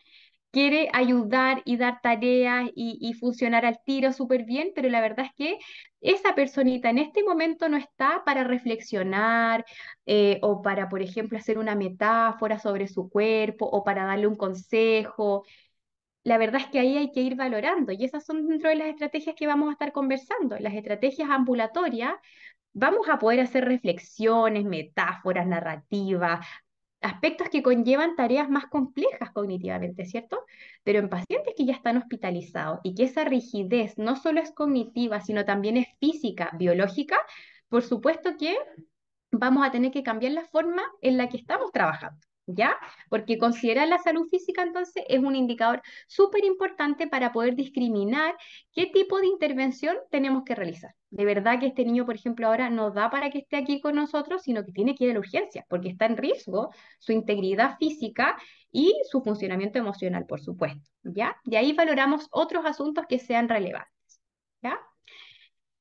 quiere ayudar y dar tareas y, funcionar al tiro súper bien, pero la verdad es que esa personita en este momento no está para reflexionar eh, o para, por ejemplo, hacer una metáfora sobre su cuerpo o para darle un consejo. La verdad es que ahí hay que ir valorando y esas son dentro de las estrategias que vamos a estar conversando. Las estrategias ambulatorias vamos a poder hacer reflexiones, metáforas, narrativas, aspectos que conllevan tareas más complejas cognitivamente, ¿cierto? Pero en pacientes que ya están hospitalizados y que esa rigidez no solo es cognitiva, sino también es física, biológica, por supuesto que vamos a tener que cambiar la forma en la que estamos trabajando. ¿ya? Porque consideran la salud física entonces es un indicador súper importante para poder discriminar qué tipo de intervención tenemos que realizar. De verdad que este niño, por ejemplo, ahora no da para que esté aquí con nosotros, sino que tiene que ir a la urgencia, porque está en riesgo su integridad física y su funcionamiento emocional, por supuesto, ¿ya? De ahí valoramos otros asuntos que sean relevantes.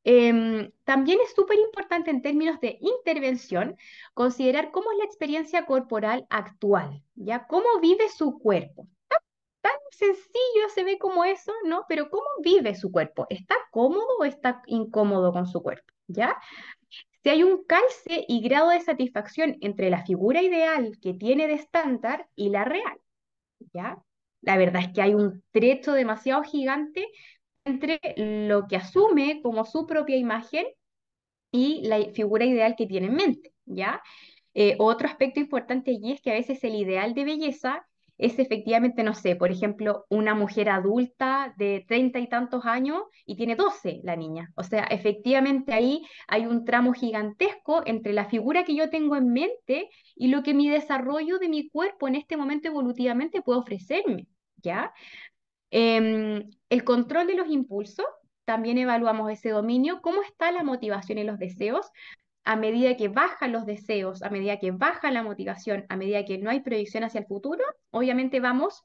Em, también es súper importante en términos de intervención considerar cómo es la experiencia corporal actual, ¿ya? ¿Cómo vive su cuerpo? Tan, tan sencillo se ve como eso, ¿no? Pero ¿cómo vive su cuerpo? ¿Está cómodo o está incómodo con su cuerpo? ¿Ya? Si hay un calce y grado de satisfacción entre la figura ideal que tiene de estándar y la real, ¿ya? La verdad es que hay un trecho demasiado gigante entre lo que asume como su propia imagen y la figura ideal que tiene en mente, ¿ya? Eh, otro aspecto importante allí es que a veces el ideal de belleza es efectivamente, no sé, por ejemplo, una mujer adulta de treinta y tantos años y tiene doce, la niña. O sea, efectivamente ahí hay un tramo gigantesco entre la figura que yo tengo en mente y lo que mi desarrollo de mi cuerpo en este momento evolutivamente puede ofrecerme. ¿Ya? Em, el control de los impulsos, también evaluamos ese dominio, cómo está la motivación y los deseos. A medida que bajan los deseos, a medida que baja la motivación, a medida que no hay proyección hacia el futuro, obviamente vamos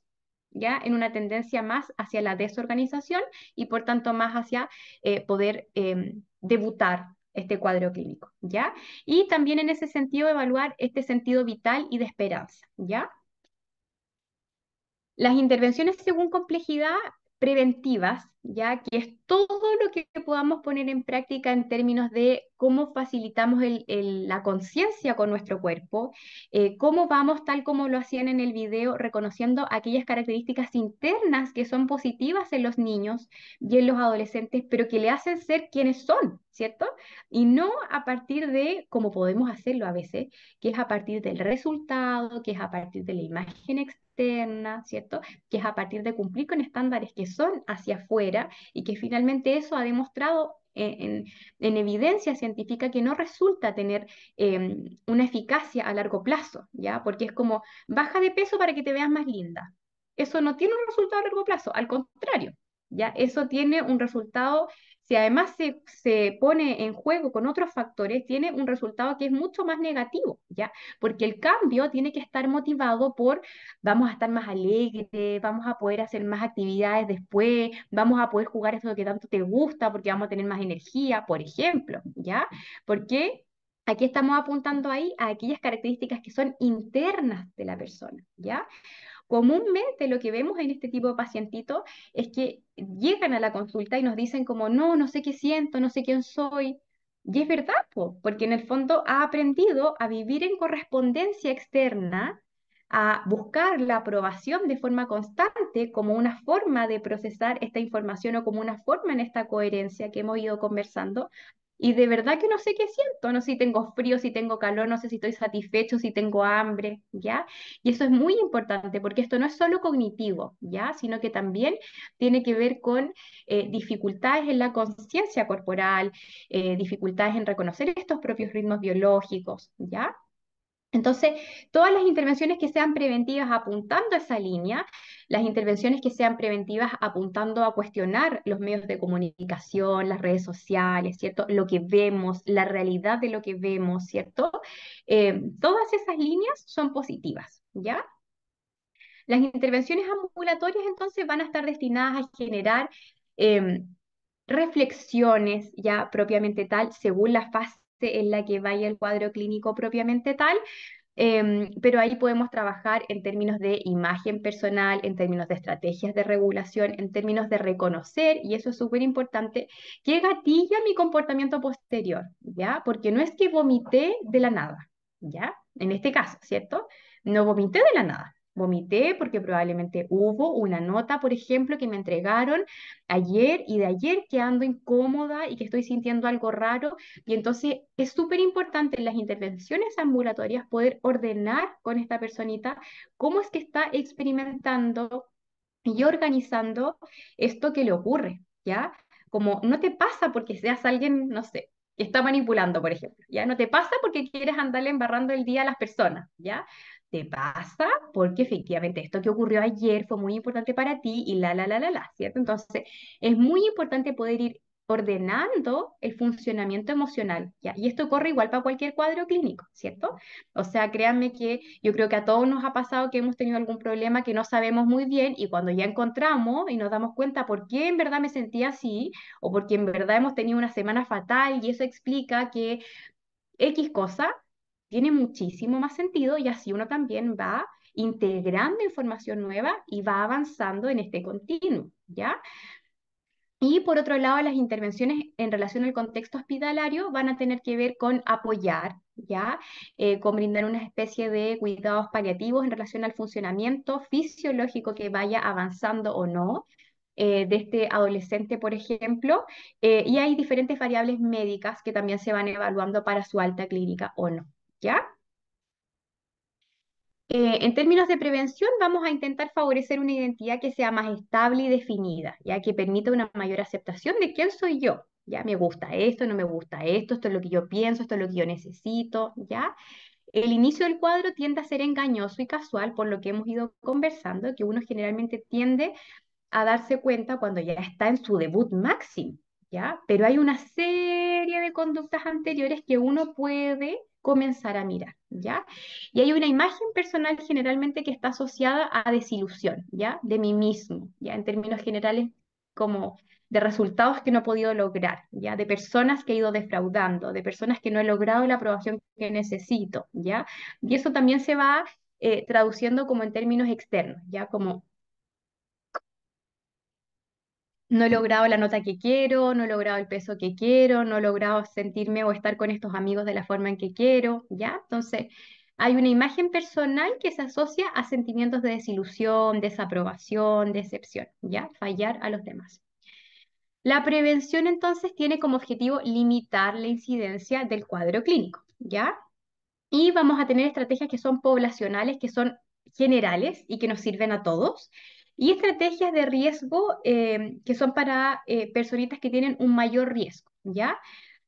ya en una tendencia más hacia la desorganización y por tanto más hacia eh, poder em, debutar este cuadro clínico, ¿ya? Y también en ese sentido evaluar este sentido vital y de esperanza, ¿ya? Las intervenciones según complejidad preventivas, ya que es todo lo que podamos poner en práctica en términos de cómo facilitamos la conciencia con nuestro cuerpo, eh, cómo vamos, tal como lo hacían en el video, reconociendo aquellas características internas que son positivas en los niños y en los adolescentes, pero que le hacen ser quienes son, ¿cierto? Y no a partir de, como podemos hacerlo a veces, que es a partir del resultado, que es a partir de la imagen externa ¿cierto? Que es a partir de cumplir con estándares que son hacia afuera y que finalmente eso ha demostrado en, evidencia científica que no resulta tener em, una eficacia a largo plazo, ¿ya? Porque es como baja de peso para que te veas más linda. Eso no tiene un resultado a largo plazo, al contrario, ¿ya? Eso tiene un resultado si además se, pone en juego con otros factores, tiene un resultado que es mucho más negativo, ¿ya? Porque el cambio tiene que estar motivado por vamos a estar más alegres, vamos a poder hacer más actividades después, vamos a poder jugar eso que tanto te gusta porque vamos a tener más energía, por ejemplo, ¿ya? Porque aquí estamos apuntando ahí a aquellas características que son internas de la persona, ¿ya? comúnmente lo que vemos en este tipo de pacientitos es que llegan a la consulta y nos dicen como, no, no sé qué siento, no sé quién soy. Y es verdad, porque en el fondo ha aprendido a vivir en correspondencia externa, a buscar la aprobación de forma constante como una forma de procesar esta información o como una forma en esta coherencia que hemos ido conversando, y de verdad que no sé qué siento, no sé si tengo frío, si tengo calor, no sé si estoy satisfecho, si tengo hambre, ¿ya? Y eso es muy importante porque esto no es solo cognitivo, ¿ya? Sino que también tiene que ver con eh, dificultades en la conciencia corporal, eh, dificultades en reconocer estos propios ritmos biológicos, ¿ya? Entonces, todas las intervenciones que sean preventivas apuntando a esa línea, las intervenciones que sean preventivas apuntando a cuestionar los medios de comunicación, las redes sociales, ¿cierto? Lo que vemos, la realidad de lo que vemos, ¿cierto? Eh, todas esas líneas son positivas, ¿ya? Las intervenciones ambulatorias entonces van a estar destinadas a generar... Em, reflexiones ya propiamente tal según la fase en la que vaya el cuadro clínico propiamente tal, em, pero ahí podemos trabajar en términos de imagen personal, en términos de estrategias de regulación, en términos de reconocer, y eso es súper importante, que gatilla mi comportamiento posterior, ¿ya? Porque no es que vomité de la nada, ¿ya? En este caso, ¿cierto? No vomité de la nada. Vomité porque probablemente hubo una nota, por ejemplo, que me entregaron ayer y de ayer que ando incómoda y que estoy sintiendo algo raro. Y entonces es súper importante en las intervenciones ambulatorias poder ordenar con esta personita cómo es que está experimentando y organizando esto que le ocurre, ¿ya? Como no te pasa porque seas alguien, no sé, que está manipulando, por ejemplo, ¿ya? No te pasa porque quieres andarle embarrando el día a las personas, ¿ya? te pasa porque efectivamente esto que ocurrió ayer fue muy importante para ti y la, la, la, la, la, ¿cierto? Entonces, es muy importante poder ir ordenando el funcionamiento emocional, ¿ya? Y esto corre igual para cualquier cuadro clínico, ¿cierto? O sea, créanme que yo creo que a todos nos ha pasado que hemos tenido algún problema que no sabemos muy bien y cuando ya encontramos y nos damos cuenta por qué en verdad me sentía así o por qué en verdad hemos tenido una semana fatal y eso explica que X cosa, tiene muchísimo más sentido y así uno también va integrando información nueva y va avanzando en este continuo, ¿ya? Y por otro lado, las intervenciones en relación al contexto hospitalario van a tener que ver con apoyar, ¿ya? Eh, con brindar una especie de cuidados paliativos en relación al funcionamiento fisiológico que vaya avanzando o no, eh, de este adolescente, por ejemplo, eh, y hay diferentes variables médicas que también se van evaluando para su alta clínica o no. ¿ya? Eh, en términos de prevención, vamos a intentar favorecer una identidad que sea más estable y definida, ya que permita una mayor aceptación de quién soy yo. Ya me gusta esto, no me gusta esto, esto es lo que yo pienso, esto es lo que yo necesito, ¿ya? El inicio del cuadro tiende a ser engañoso y casual, por lo que hemos ido conversando, que uno generalmente tiende a darse cuenta cuando ya está en su debut máximo, ¿ya? Pero hay una serie de conductas anteriores que uno puede comenzar a mirar, ¿ya? Y hay una imagen personal generalmente que está asociada a desilusión, ¿ya? De mí mismo, ¿ya? En términos generales, como de resultados que no he podido lograr, ¿ya? De personas que he ido defraudando, de personas que no he logrado la aprobación que necesito, ¿ya? Y eso también se va eh, traduciendo como en términos externos, ¿ya? Como no he logrado la nota que quiero, no he logrado el peso que quiero, no he logrado sentirme o estar con estos amigos de la forma en que quiero, ¿ya? Entonces, hay una imagen personal que se asocia a sentimientos de desilusión, desaprobación, decepción, ¿ya? Fallar a los demás. La prevención entonces tiene como objetivo limitar la incidencia del cuadro clínico, ¿ya? Y vamos a tener estrategias que son poblacionales, que son generales y que nos sirven a todos, y estrategias de riesgo em, que son para eh, personitas que tienen un mayor riesgo, ¿ya?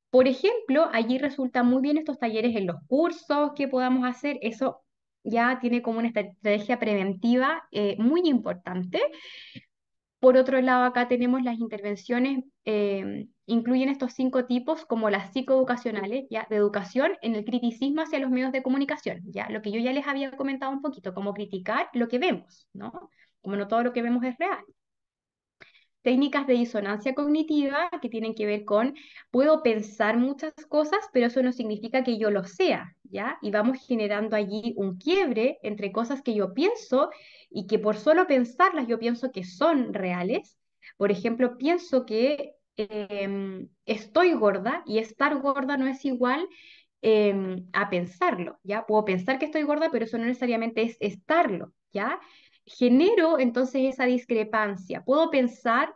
Por ejemplo, allí resulta muy bien estos talleres en los cursos que podamos hacer, eso ya tiene como una estrategia preventiva eh, muy importante. Por otro lado, acá tenemos las intervenciones, em, incluyen estos cinco tipos como las psicoeducacionales, ya, de educación en el criticismo hacia los medios de comunicación, ya, lo que yo ya les había comentado un poquito, como criticar lo que vemos, ¿no? como no todo lo que vemos es real. Técnicas de disonancia cognitiva que tienen que ver con, puedo pensar muchas cosas, pero eso no significa que yo lo sea, ¿ya? Y vamos generando allí un quiebre entre cosas que yo pienso y que por solo pensarlas yo pienso que son reales. Por ejemplo, pienso que em, estoy gorda y estar gorda no es igual em, a pensarlo, ¿ya? Puedo pensar que estoy gorda, pero eso no necesariamente es estarlo, ¿ya? genero entonces esa discrepancia. Puedo pensar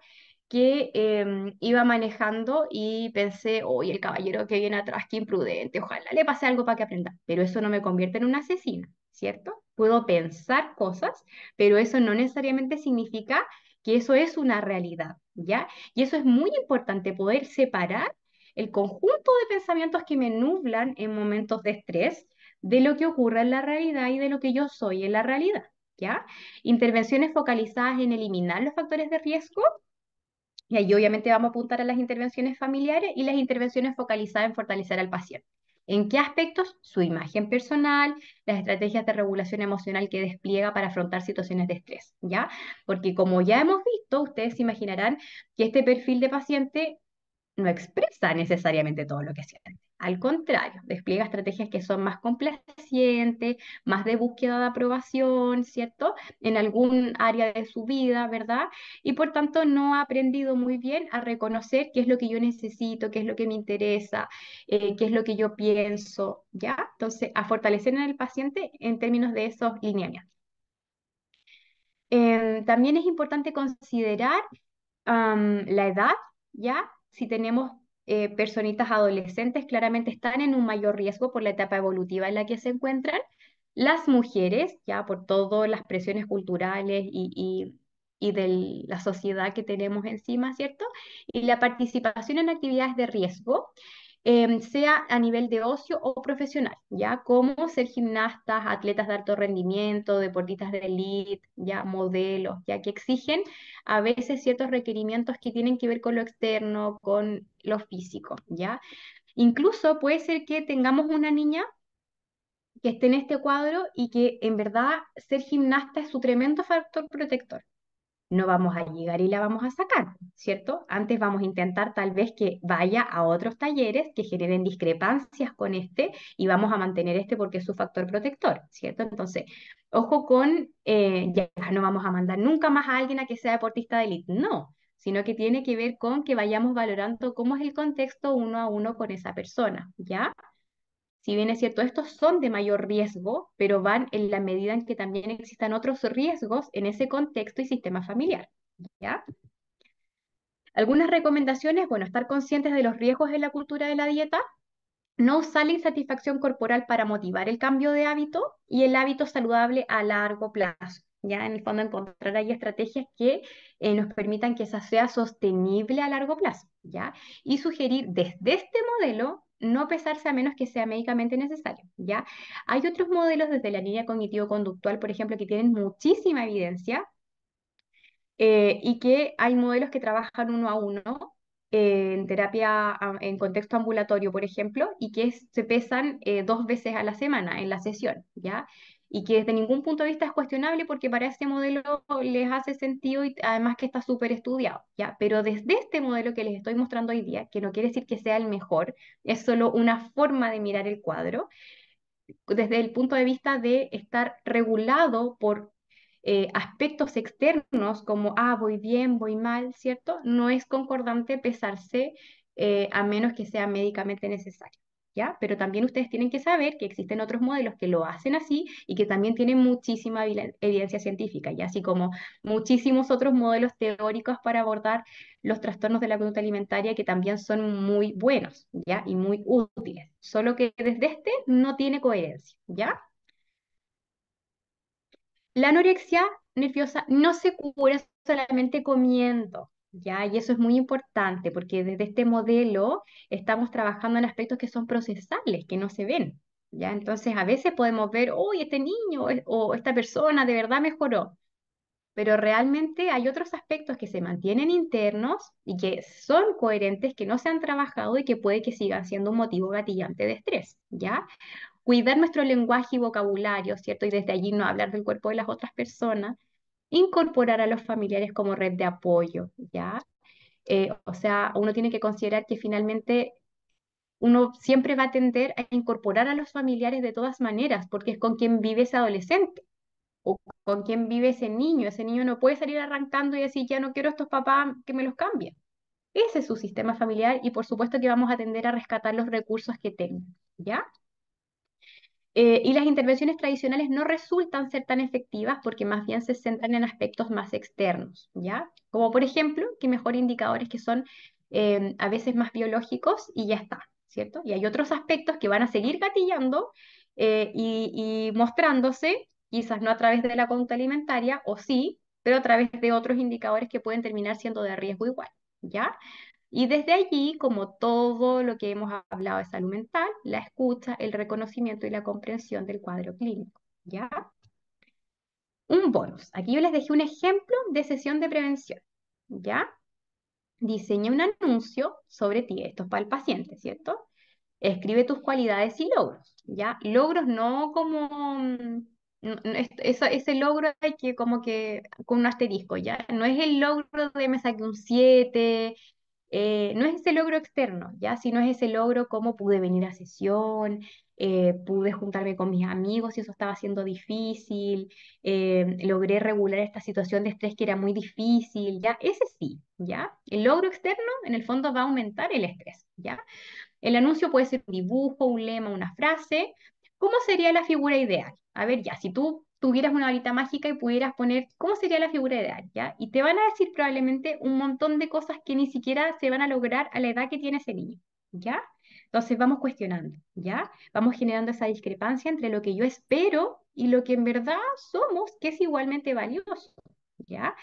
que em, iba manejando y pensé, oye, el caballero que viene atrás, qué imprudente, ojalá le pase algo para que aprenda, pero eso no me convierte en un asesino ¿cierto? Puedo pensar cosas, pero eso no necesariamente significa que eso es una realidad, ¿ya? Y eso es muy importante, poder separar el conjunto de pensamientos que me nublan en momentos de estrés de lo que ocurre en la realidad y de lo que yo soy en la realidad. ¿ya? Intervenciones focalizadas en eliminar los factores de riesgo, y ahí obviamente vamos a apuntar a las intervenciones familiares y las intervenciones focalizadas en fortalecer al paciente. ¿En qué aspectos? Su imagen personal, las estrategias de regulación emocional que despliega para afrontar situaciones de estrés, ¿ya? Porque como ya hemos visto, ustedes imaginarán que este perfil de paciente no expresa necesariamente todo lo que siente. Al contrario, despliega estrategias que son más complacientes, más de búsqueda de aprobación, ¿cierto? En algún área de su vida, ¿verdad? Y por tanto no ha aprendido muy bien a reconocer qué es lo que yo necesito, qué es lo que me interesa, eh, qué es lo que yo pienso, ¿ya? Entonces, a fortalecer en el paciente en términos de esos lineamientos. Em, también es importante considerar la edad, ¿ya? Si tenemos eh, personitas adolescentes claramente están en un mayor riesgo por la etapa evolutiva en la que se encuentran. Las mujeres, ya por todas las presiones culturales y, y de la sociedad que tenemos encima, ¿cierto? Y la participación en actividades de riesgo. Em, sea a nivel de ocio o profesional, ¿ya? Como ser gimnastas, atletas de alto rendimiento, deportistas de elite, ¿ya? Modelos, ¿ya? Que exigen a veces ciertos requerimientos que tienen que ver con lo externo, con lo físico, ¿ya? Incluso puede ser que tengamos una niña que esté en este cuadro y que en verdad ser gimnasta es su tremendo factor protector, no vamos a llegar y la vamos a sacar, ¿cierto? Antes vamos a intentar tal vez que vaya a otros talleres que generen discrepancias con este y vamos a mantener este porque es su factor protector, ¿cierto? Entonces, ojo con, eh, ya no vamos a mandar nunca más a alguien a que sea deportista de élite, no, sino que tiene que ver con que vayamos valorando cómo es el contexto uno a uno con esa persona, ¿ya? Si bien es cierto, estos son de mayor riesgo, pero van en la medida en que también existan otros riesgos en ese contexto y sistema familiar. ¿ya? Algunas recomendaciones, bueno, estar conscientes de los riesgos de la cultura de la dieta, no usar la insatisfacción corporal para motivar el cambio de hábito y el hábito saludable a largo plazo. Ya en el fondo encontrar ahí estrategias que eh, nos permitan que esa sea sostenible a largo plazo, ¿ya? Y sugerir desde este modelo no pesarse a menos que sea médicamente necesario, ¿ya? Hay otros modelos desde la línea cognitivo-conductual, por ejemplo, que tienen muchísima evidencia eh, y que hay modelos que trabajan uno a uno eh, en terapia en contexto ambulatorio, por ejemplo, y que se pesan eh, dos veces a la semana en la sesión, ¿ya? y que desde ningún punto de vista es cuestionable porque para ese modelo les hace sentido y además que está súper estudiado, ¿ya? Pero desde este modelo que les estoy mostrando hoy día, que no quiere decir que sea el mejor, es solo una forma de mirar el cuadro, desde el punto de vista de estar regulado por eh, aspectos externos como, ah, voy bien, voy mal, ¿cierto? No es concordante pesarse eh, a menos que sea médicamente necesario. Pero también ustedes tienen que saber que existen otros modelos que lo hacen así y que también tienen muchísima evidencia científica, y así como muchísimos otros modelos teóricos para abordar los trastornos de la conducta alimentaria que también son muy buenos, ¿ya? Y muy útiles, solo que desde este no tiene coherencia, ¿ya? La anorexia nerviosa no se cura solamente comiendo, y eso es muy importante porque desde este modelo estamos trabajando en aspectos que son procesables, que no se ven, ¿ya? Entonces a veces podemos ver, uy, este niño eh, o esta persona de verdad mejoró, pero realmente hay otros aspectos que se mantienen internos y que son coherentes, que no se han trabajado y que puede que sigan siendo un motivo gatillante de estrés, ¿ya? Cuidar nuestro lenguaje y vocabulario, ¿cierto? Y desde allí no hablar del cuerpo de las otras personas, incorporar a los familiares como red de apoyo, ¿ya? Eh, o sea, uno tiene que considerar que finalmente uno siempre va a tender a incorporar a los familiares de todas maneras, porque es con quien vive ese adolescente o con quien vive ese niño. Ese niño no puede salir arrancando y decir, ya no quiero a estos papás que me los cambien. Ese es su sistema familiar y por supuesto que vamos a tender a rescatar los recursos que tenga, ¿ya? Eh, y las intervenciones tradicionales no resultan ser tan efectivas porque más bien se centran en aspectos más externos, ¿ya? Como por ejemplo, que mejor indicadores que son em, a veces más biológicos y ya está, ¿cierto? Y hay otros aspectos que van a seguir gatillando eh, y, mostrándose, quizás no a través de la cuenta alimentaria, o sí, pero a través de otros indicadores que pueden terminar siendo de riesgo igual, ¿ya? Y desde allí, como todo lo que hemos hablado de salud mental, la escucha, el reconocimiento y la comprensión del cuadro clínico. ¿Ya? Un bonus. Aquí yo les dejé un ejemplo de sesión de prevención. ¿Ya? Diseña un anuncio sobre ti. Esto es para el paciente, ¿cierto? Escribe tus cualidades y logros. ¿Ya? Logros no como mm, ese logro hay que como que con un asterisco, ¿ya? No es el logro de me saqué un 7, eh, no es ese logro externo, ¿ya? Sino es ese logro ¿cómo pude venir a sesión, eh, pude juntarme con mis amigos si eso estaba siendo difícil, eh, logré regular esta situación de estrés que era muy difícil, ¿ya? Ese sí, ¿ya? El logro externo en el fondo va a aumentar el estrés, ¿ya? El anuncio puede ser un dibujo, un lema, una frase. ¿Cómo sería la figura ideal? A ver, ya, si tú tuvieras una varita mágica y pudieras poner cómo sería la figura ideal, ¿ya? Y te van a decir probablemente un montón de cosas que ni siquiera se van a lograr a la edad que tiene ese niño, ¿ya? Entonces vamos cuestionando, ¿ya? Vamos generando esa discrepancia entre lo que yo espero y lo que en verdad somos, que es igualmente valioso, ¿ya?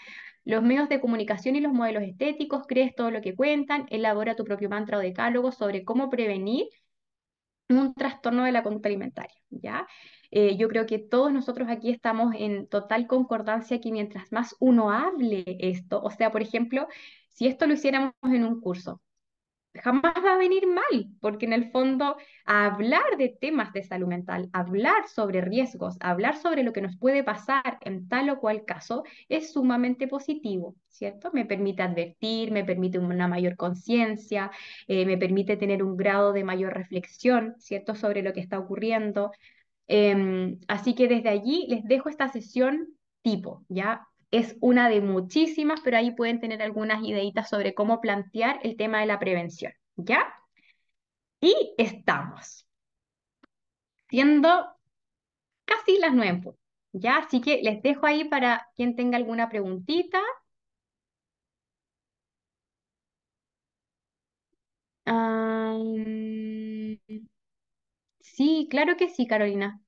Los medios de comunicación y los modelos estéticos, crees todo lo que cuentan, elabora tu propio mantra o decálogo sobre cómo prevenir un trastorno de la conducta alimentaria, ¿ya? Eh, yo creo que todos nosotros aquí estamos en total concordancia que mientras más uno hable esto, o sea, por ejemplo, si esto lo hiciéramos en un curso, jamás va a venir mal, porque en el fondo hablar de temas de salud mental, hablar sobre riesgos, hablar sobre lo que nos puede pasar en tal o cual caso, es sumamente positivo, ¿cierto? Me permite advertir, me permite una mayor conciencia, eh, me permite tener un grado de mayor reflexión, ¿cierto? Sobre lo que está ocurriendo. Em, así que desde allí les dejo esta sesión tipo, ¿ya? Es una de muchísimas, pero ahí pueden tener algunas ideitas sobre cómo plantear el tema de la prevención, ¿ya? Y estamos siendo casi las nueve ¿ya? Así que les dejo ahí para quien tenga alguna preguntita. Ah, Sí, claro que sí, Carolina.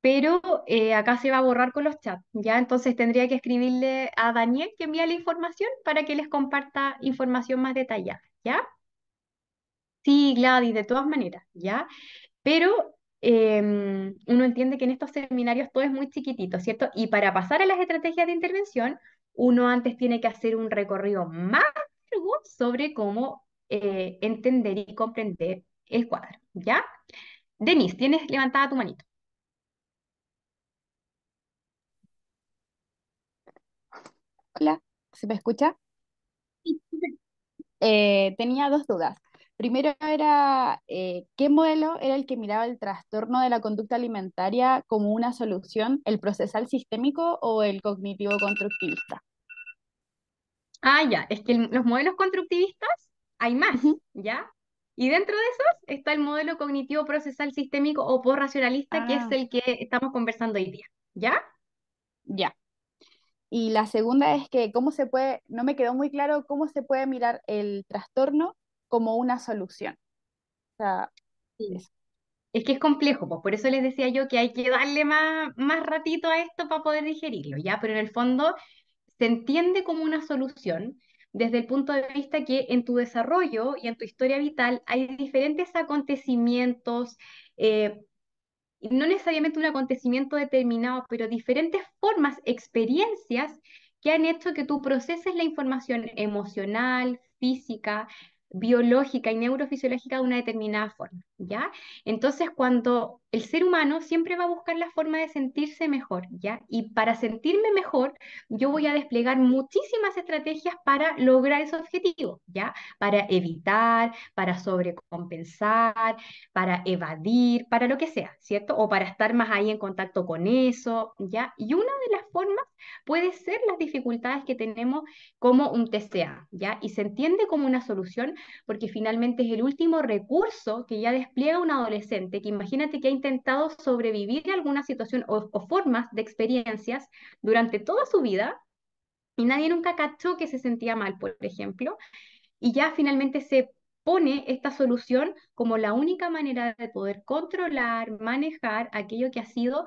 Pero eh, acá se va a borrar con los chats, ¿ya? Entonces tendría que escribirle a Daniel que envía la información para que les comparta información más detallada, ¿ya? Sí, Gladys, de todas maneras, ¿ya? Pero em, uno entiende que en estos seminarios todo es muy chiquitito, ¿cierto? Y para pasar a las estrategias de intervención, uno antes tiene que hacer un recorrido más largo sobre cómo eh, entender y comprender el cuadro, ¿ya? Denise, tienes levantada tu manito. Hola, ¿se me escucha? Eh, tenía dos dudas. Primero era, eh, ¿qué modelo era el que miraba el trastorno de la conducta alimentaria como una solución, el procesal sistémico o el cognitivo constructivista? Ah, ya, es que los modelos constructivistas hay más, ¿ya? Y dentro de esos está el modelo cognitivo procesal sistémico o posracionalista, que es ah. el que estamos conversando hoy día. ¿Ya? Ya. Y la segunda es que cómo se puede, no me quedó muy claro cómo se puede mirar el trastorno como una solución. Es que es complejo, pues por eso les decía yo que hay que darle más, más ratito a esto para poder digerirlo, ¿ya? Pero en el fondo se entiende como una solución, desde el punto de vista que en tu desarrollo y en tu historia vital hay diferentes acontecimientos, eh, no necesariamente un acontecimiento determinado, pero diferentes formas, experiencias que han hecho que tú proceses la información emocional, física, biológica y neurofisiológica de una determinada forma, ¿ya? Entonces, cuando el ser humano siempre va a buscar la forma de sentirse mejor, ¿ya? Y para sentirme mejor, yo voy a desplegar muchísimas estrategias para lograr ese objetivo, ¿ya? Para evitar, para sobrecompensar, para evadir, para lo que sea, ¿cierto? O para estar más ahí en contacto con eso, ¿ya? Y una de las formas puede ser las dificultades que tenemos como un TCA, ¿ya? Y se entiende como una solución porque finalmente es el último recurso que ya despliega un adolescente, que imagínate que hay intentado sobrevivir a alguna situación o, o formas de experiencias durante toda su vida y nadie nunca cachó que se sentía mal, por ejemplo, y ya finalmente se pone esta solución como la única manera de poder controlar, manejar aquello que ha sido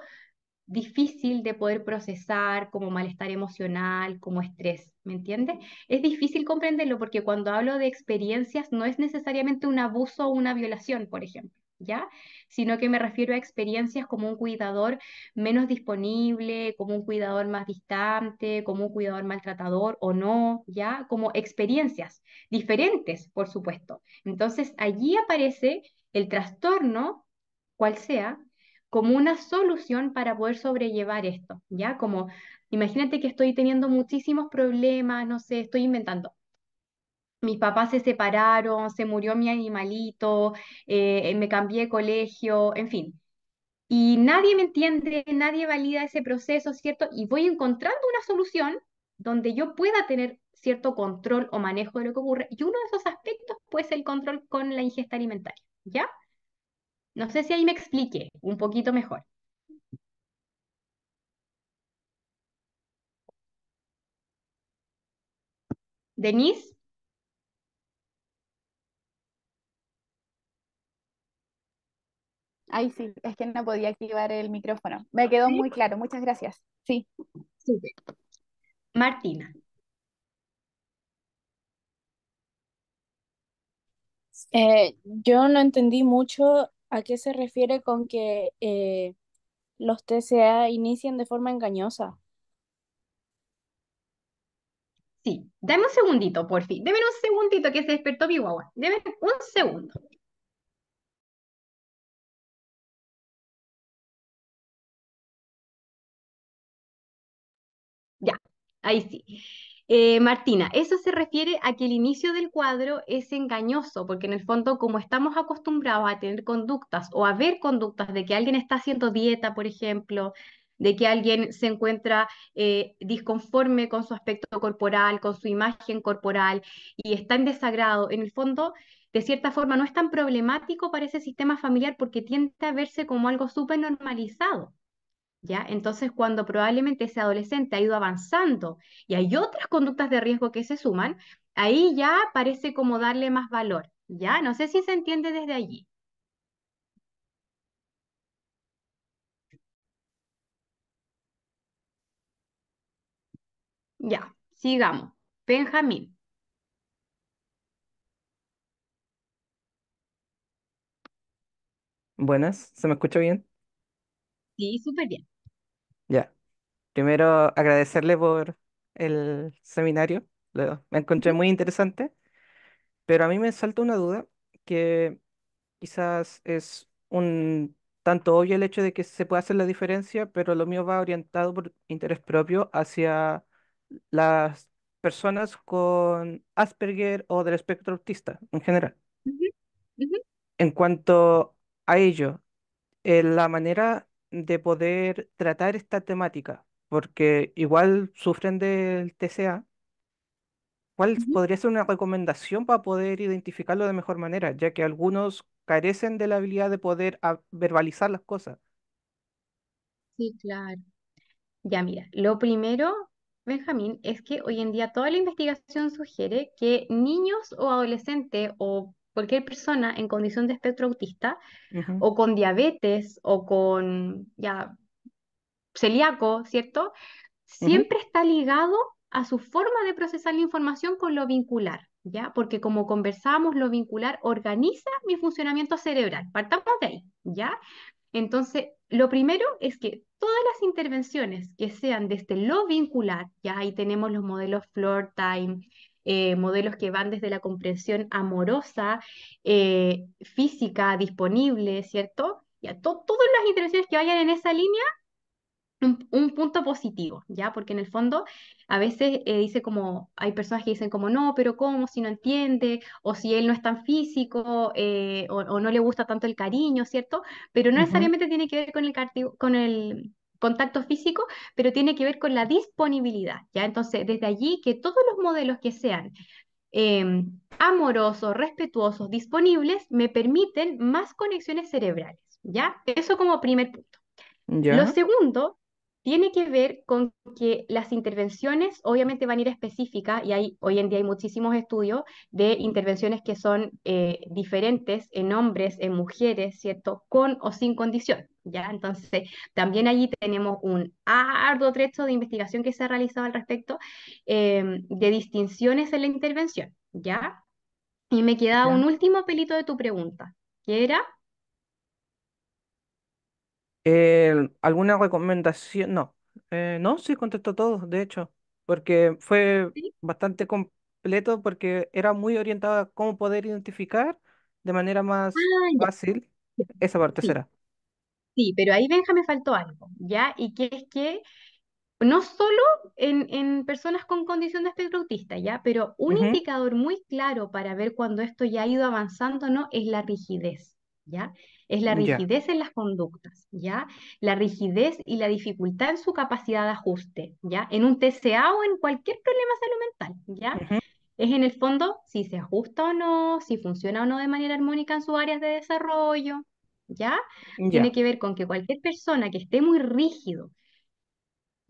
difícil de poder procesar como malestar emocional, como estrés, ¿me entiendes? Es difícil comprenderlo porque cuando hablo de experiencias no es necesariamente un abuso o una violación, por ejemplo. Sino que me refiero a experiencias como un cuidador menos disponible, como un cuidador más distante, como un cuidador maltratador o no, ¿ya? Como experiencias diferentes, por supuesto. Entonces allí aparece el trastorno, cual sea, como una solución para poder sobrellevar esto, ¿ya? Como, imagínate que estoy teniendo muchísimos problemas, no sé, estoy inventando mis papás se separaron, se murió mi animalito, eh, eh, me cambié de colegio, en fin. Y nadie me entiende, nadie valida ese proceso, ¿cierto? Y voy encontrando una solución donde yo pueda tener cierto control o manejo de lo que ocurre. Y uno de esos aspectos puede ser el control con la ingesta alimentaria, ¿ya? No sé si ahí me explique un poquito mejor. Denise. Ay, sí, es que no podía activar el micrófono. Me quedó muy claro, muchas gracias. Sí. Martina. Eh, yo no entendí mucho a qué se refiere con que eh, los TCA inician de forma engañosa. Sí, dame un segundito, por fin. Deme un segundito que se despertó mi guagua. Deme un segundo. Ya, ahí sí. Eh, Martina, eso se refiere a que el inicio del cuadro es engañoso, porque en el fondo, como estamos acostumbrados a tener conductas o a ver conductas de que alguien está haciendo dieta, por ejemplo, de que alguien se encuentra eh, disconforme con su aspecto corporal, con su imagen corporal y está en desagrado, en el fondo, de cierta forma, no es tan problemático para ese sistema familiar porque tiende a verse como algo súper normalizado. ¿ya? Entonces, cuando probablemente ese adolescente ha ido avanzando y hay otras conductas de riesgo que se suman, ahí ya parece como darle más valor, ¿ya? No sé si se entiende desde allí. Ya, sigamos. Benjamín. Buenas, ¿se me escucha bien? Sí, súper bien. Primero, agradecerle por el seminario. me encontré muy interesante, pero a mí me salta una duda que quizás es un tanto obvio el hecho de que se puede hacer la diferencia, pero lo mío va orientado por interés propio hacia las personas con Asperger o del espectro autista en general. En cuanto a ello, eh, la manera de poder tratar esta temática, porque igual sufren del TCA. ¿Cuál podría ser una recomendación para poder identificarlo de mejor manera? Ya que algunos carecen de la habilidad de poder verbalizar las cosas. Sí, claro. Ya mira, lo primero, Benjamín, es que hoy en día toda la investigación sugiere que niños o adolescentes o cualquier persona en condición de espectro autista o con diabetes o con ya celíaco, ¿cierto? Siempre está ligado a su forma de procesar la información con lo vincular, ¿ya? Porque como conversábamos, lo vincular organiza mi funcionamiento cerebral. Partamos de ahí, ¿ya? Entonces, lo primero es que todas las intervenciones que sean desde lo vincular, ya ahí tenemos los modelos floor time, eh, modelos que van desde la comprensión amorosa, eh, física, disponible, ¿cierto? Ya, todas las intervenciones que vayan en esa línea un, punto positivo, ¿ya? Porque en el fondo a veces eh, dice como, hay personas que dicen como, no, pero ¿cómo? Si no entiende, o si él no es tan físico, eh, o, no le gusta tanto el cariño, ¿cierto? Pero no necesariamente tiene que ver con el, con el contacto físico, pero tiene que ver con la disponibilidad, ¿ya? Entonces, desde allí que todos los modelos que sean em, amorosos, respetuosos, disponibles, me permiten más conexiones cerebrales, ¿ya? Eso como primer punto. Lo segundo tiene que ver con que las intervenciones obviamente van a ir específicas y hay, hoy en día hay muchísimos estudios de intervenciones que son eh, diferentes en hombres, en mujeres, ¿cierto? Con o sin condición, ¿ya? Entonces, también allí tenemos un arduo trecho de investigación que se ha realizado al respecto em, de distinciones en la intervención, ¿ya? Y me queda un último pelito de tu pregunta, que era... Eh, ¿alguna recomendación? No, eh, no, sí contestó todo, de hecho, porque fue bastante completo porque era muy orientado a cómo poder identificar de manera más ah, fácil esa parte sí, será. sí, pero ahí Benja me faltó algo, ¿ya? Y que es que no solo en, en personas con condición de espectro autista, ¿ya? Pero un indicador muy claro para ver cuando esto ya ha ido avanzando, ¿no? Es la rigidez, ¿ya? es la rigidez en las conductas, ¿ya? La rigidez y la dificultad en su capacidad de ajuste, ¿ya? En un TCA o en cualquier problema salud mental, ¿ya? Es en el fondo si se ajusta o no, si funciona o no de manera armónica en sus áreas de desarrollo, ¿ya? Tiene que ver con que cualquier persona que esté muy rígido,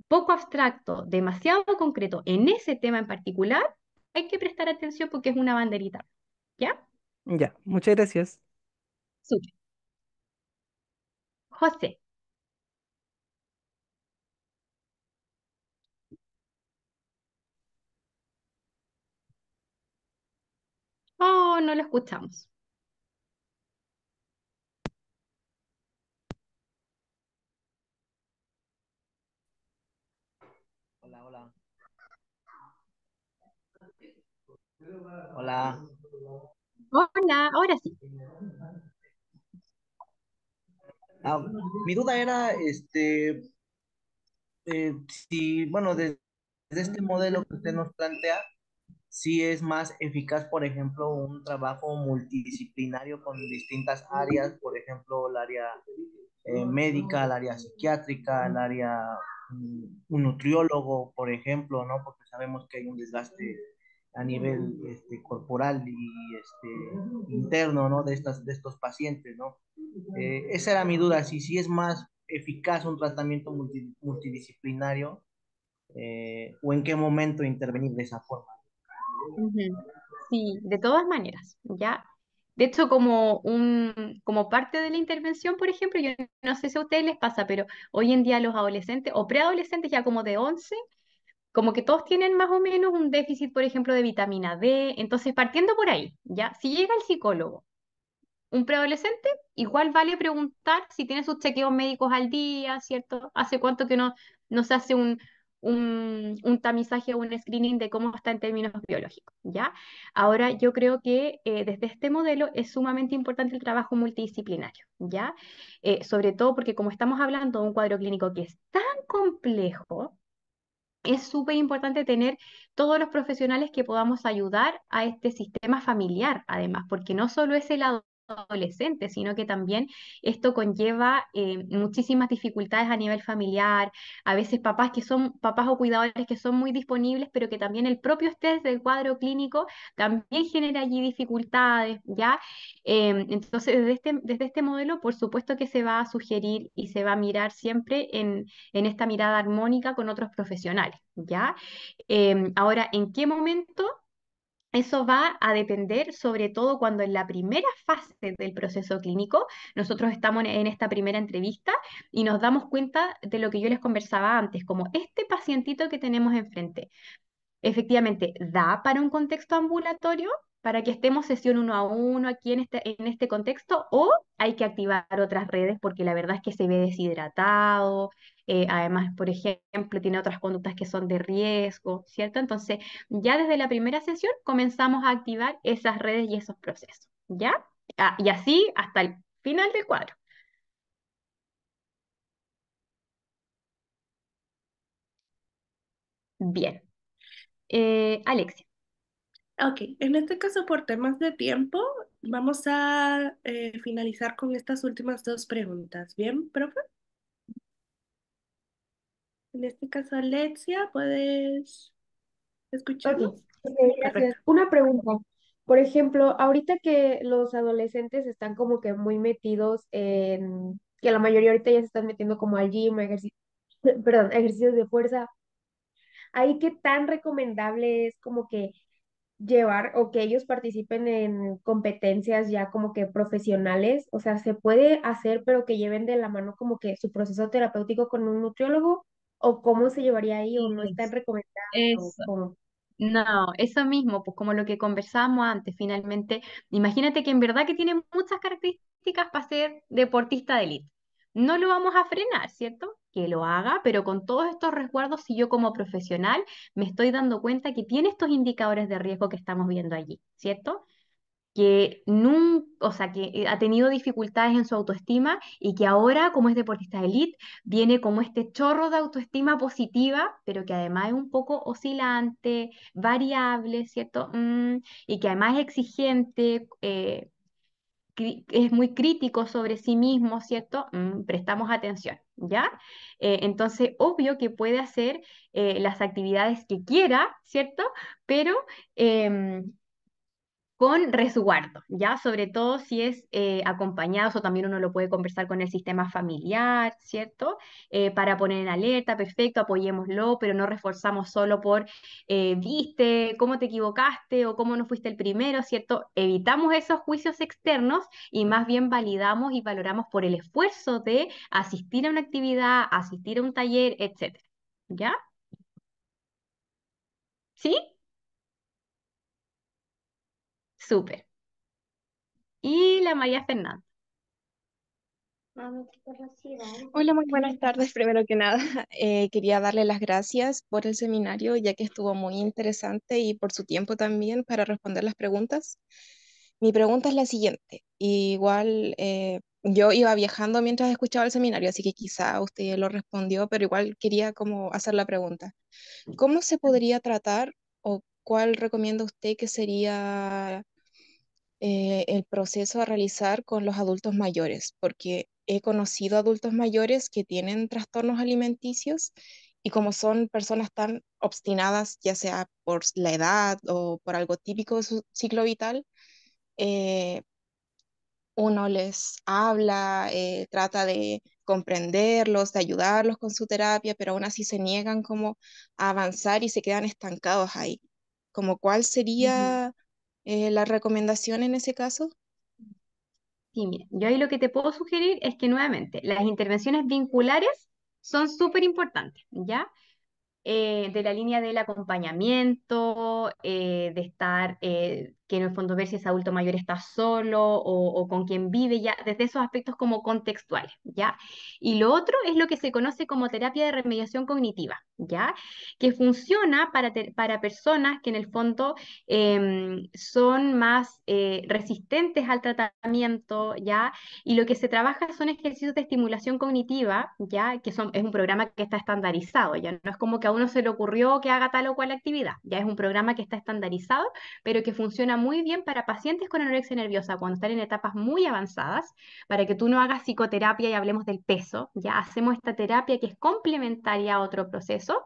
poco abstracto, demasiado concreto en ese tema en particular, hay que prestar atención porque es una banderita, ¿ya? Ya, muchas gracias. José. Oh, no lo escuchamos. Hola, hola. Hola. Hola, ahora sí. Ah, mi duda era, este, eh, si, bueno, desde de este modelo que usted nos plantea, si es más eficaz, por ejemplo, un trabajo multidisciplinario con distintas áreas, por ejemplo, el área eh, médica, el área psiquiátrica, el área, mm, un nutriólogo, por ejemplo, ¿no? Porque sabemos que hay un desgaste a nivel este, corporal y este, interno ¿no? de, estas, de estos pacientes. ¿no? Eh, esa era mi duda, si, si es más eficaz un tratamiento multidisciplinario eh, o en qué momento intervenir de esa forma. Sí, de todas maneras, ya. De hecho, como, un, como parte de la intervención, por ejemplo, yo no sé si a ustedes les pasa, pero hoy en día los adolescentes o preadolescentes ya como de 11 como que todos tienen más o menos un déficit, por ejemplo, de vitamina D. Entonces, partiendo por ahí, ¿ya? Si llega el psicólogo, un preadolescente, igual vale preguntar si tiene sus chequeos médicos al día, ¿cierto? ¿Hace cuánto que no, no se hace un, un, tamizaje o un screening de cómo está en términos biológicos, ¿ya? Ahora, yo creo que eh, desde este modelo es sumamente importante el trabajo multidisciplinario, ¿ya? Eh, sobre todo porque como estamos hablando de un cuadro clínico que es tan complejo, es súper importante tener todos los profesionales que podamos ayudar a este sistema familiar, además, porque no solo es el adolescente, sino que también esto conlleva eh, muchísimas dificultades a nivel familiar, a veces papás que son papás o cuidadores que son muy disponibles, pero que también el propio estrés del cuadro clínico también genera allí dificultades, ¿ya? Eh, entonces, este, desde este, modelo, por supuesto que se va a sugerir y se va a mirar siempre en, esta mirada armónica con otros profesionales, ¿ya? Eh, ahora, ¿en qué momento? Eso va a depender sobre todo cuando en la primera fase del proceso clínico, nosotros estamos en esta primera entrevista y nos damos cuenta de lo que yo les conversaba antes, como este pacientito que tenemos enfrente, efectivamente, da para un contexto ambulatorio, para que estemos sesión uno a uno aquí en este, en este contexto, o hay que activar otras redes porque la verdad es que se ve deshidratado, eh, además, por ejemplo, tiene otras conductas que son de riesgo, ¿cierto? Entonces, ya desde la primera sesión comenzamos a activar esas redes y esos procesos, ¿ya? Ah, y así hasta el final del cuadro. Bien. Eh, Alexia. Ok, en este caso por temas de tiempo, vamos a eh, finalizar con estas últimas dos preguntas. ¿Bien, profe? En este caso, Alexia, ¿puedes escuchar Una pregunta. Por ejemplo, ahorita que los adolescentes están como que muy metidos en, que la mayoría ahorita ya se están metiendo como al gym, perdón, ejercicios de fuerza, ahí qué tan recomendable es como que llevar o que ellos participen en competencias ya como que profesionales, o sea, se puede hacer, pero que lleven de la mano como que su proceso terapéutico con un nutriólogo o cómo se llevaría ahí o no está recomendado. No, eso mismo, pues como lo que conversábamos antes, finalmente, imagínate que en verdad que tiene muchas características para ser deportista de élite. No lo vamos a frenar, ¿cierto? Que lo haga, pero con todos estos resguardos, si yo como profesional me estoy dando cuenta que tiene estos indicadores de riesgo que estamos viendo allí, ¿cierto? que nunca, o sea, que eh, ha tenido dificultades en su autoestima y que ahora, como es deportista de elite, viene como este chorro de autoestima positiva, pero que además es un poco oscilante, variable, ¿cierto? Mm, y que además es exigente, eh, es muy crítico sobre sí mismo, ¿cierto? Mm, prestamos atención, ¿ya? Eh, entonces, obvio que puede hacer las actividades que quiera, ¿cierto? Pero em, con resguardo, ¿ya? Sobre todo si es eh, acompañado, o también uno lo puede conversar con el sistema familiar, ¿cierto? Eh, para poner en alerta, perfecto, apoyémoslo, pero no reforzamos solo por, eh, viste, cómo te equivocaste o cómo no fuiste el primero, ¿cierto? Evitamos esos juicios externos y más bien validamos y valoramos por el esfuerzo de asistir a una actividad, asistir a un taller, etcétera, ¿ya? ¿Sí? Súper. Y la María Fernanda. Hola, muy buenas tardes. Primero que nada, eh, quería darle las gracias por el seminario, ya que estuvo muy interesante y por su tiempo también para responder las preguntas. Mi pregunta es la siguiente. Igual eh, yo iba viajando mientras escuchaba el seminario, así que quizá usted lo respondió, pero igual quería como hacer la pregunta. ¿Cómo se podría tratar o cuál recomienda usted que sería eh, el proceso a realizar con los adultos mayores, porque he conocido adultos mayores que tienen trastornos alimenticios y como son personas tan obstinadas, ya sea por la edad o por algo típico de su ciclo vital, eh, uno les habla, eh, trata de comprenderlos, de ayudarlos con su terapia, pero aún así se niegan como a avanzar y se quedan estancados ahí. Como cuál sería eh, la recomendación en ese caso? Sí, mira, yo ahí lo que te puedo sugerir es que nuevamente las intervenciones vinculares son súper importantes, ¿ya? Eh, de la línea del acompañamiento, eh, de estar que en el fondo ver si ese adulto mayor está solo o, con quien vive, ya desde esos aspectos como contextuales, ¿ya? Y lo otro es lo que se conoce como terapia de remediación cognitiva, ¿ya? Que funciona para, para personas que en el fondo em, son más eh, resistentes al tratamiento, ¿ya? Y lo que se trabaja son ejercicios de estimulación cognitiva, ¿ya? Que son, es un programa que está estandarizado, ¿ya? No es como que a uno se le ocurrió que haga tal o cual actividad, ya es un programa que está estandarizado, pero que funciona muy bien para pacientes con anorexia nerviosa cuando están en etapas muy avanzadas, para que tú no hagas psicoterapia y hablemos del peso, ya hacemos esta terapia que es complementaria a otro proceso.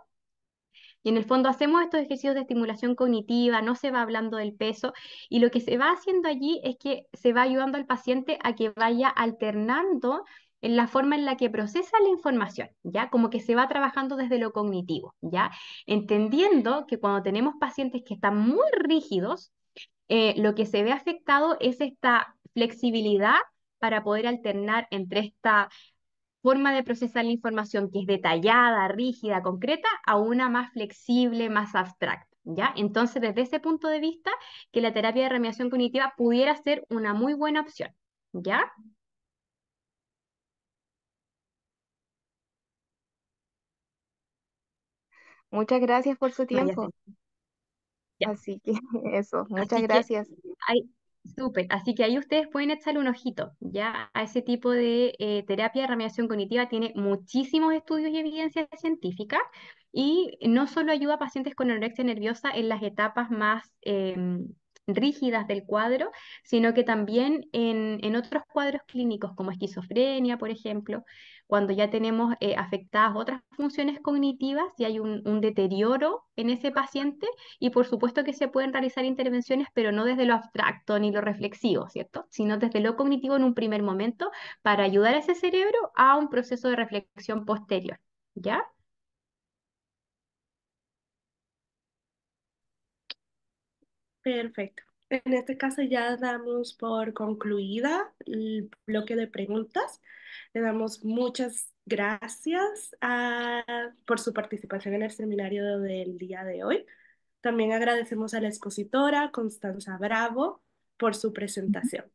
Y en el fondo hacemos estos ejercicios de estimulación cognitiva, no se va hablando del peso, y lo que se va haciendo allí es que se va ayudando al paciente a que vaya alternando en la forma en la que procesa la información, ¿ya? Como que se va trabajando desde lo cognitivo, ¿ya? Entendiendo que cuando tenemos pacientes que están muy rígidos, eh, lo que se ve afectado es esta flexibilidad para poder alternar entre esta forma de procesar la información que es detallada, rígida, concreta, a una más flexible, más abstracta. ¿Ya? Entonces, desde ese punto de vista, que la terapia de remediación cognitiva pudiera ser una muy buena opción, ¿ya? Muchas gracias por su tiempo. Así que eso, muchas gracias. súper, así que ahí ustedes pueden echarle un ojito, ya a ese tipo de eh, terapia de remediación cognitiva tiene muchísimos estudios y evidencia científica y no solo ayuda a pacientes con anorexia nerviosa en las etapas más... Em, rígidas del cuadro, sino que también en, otros cuadros clínicos como esquizofrenia, por ejemplo, cuando ya tenemos eh, afectadas otras funciones cognitivas y hay un, un, deterioro en ese paciente y por supuesto que se pueden realizar intervenciones, pero no desde lo abstracto ni lo reflexivo, ¿cierto? Sino desde lo cognitivo en un primer momento para ayudar a ese cerebro a un proceso de reflexión posterior, ¿ya? Perfecto. En este caso ya damos por concluida el bloque de preguntas. Le damos muchas gracias por su participación en el seminario del día de hoy. También agradecemos a la expositora Constanza Bravo por su presentación.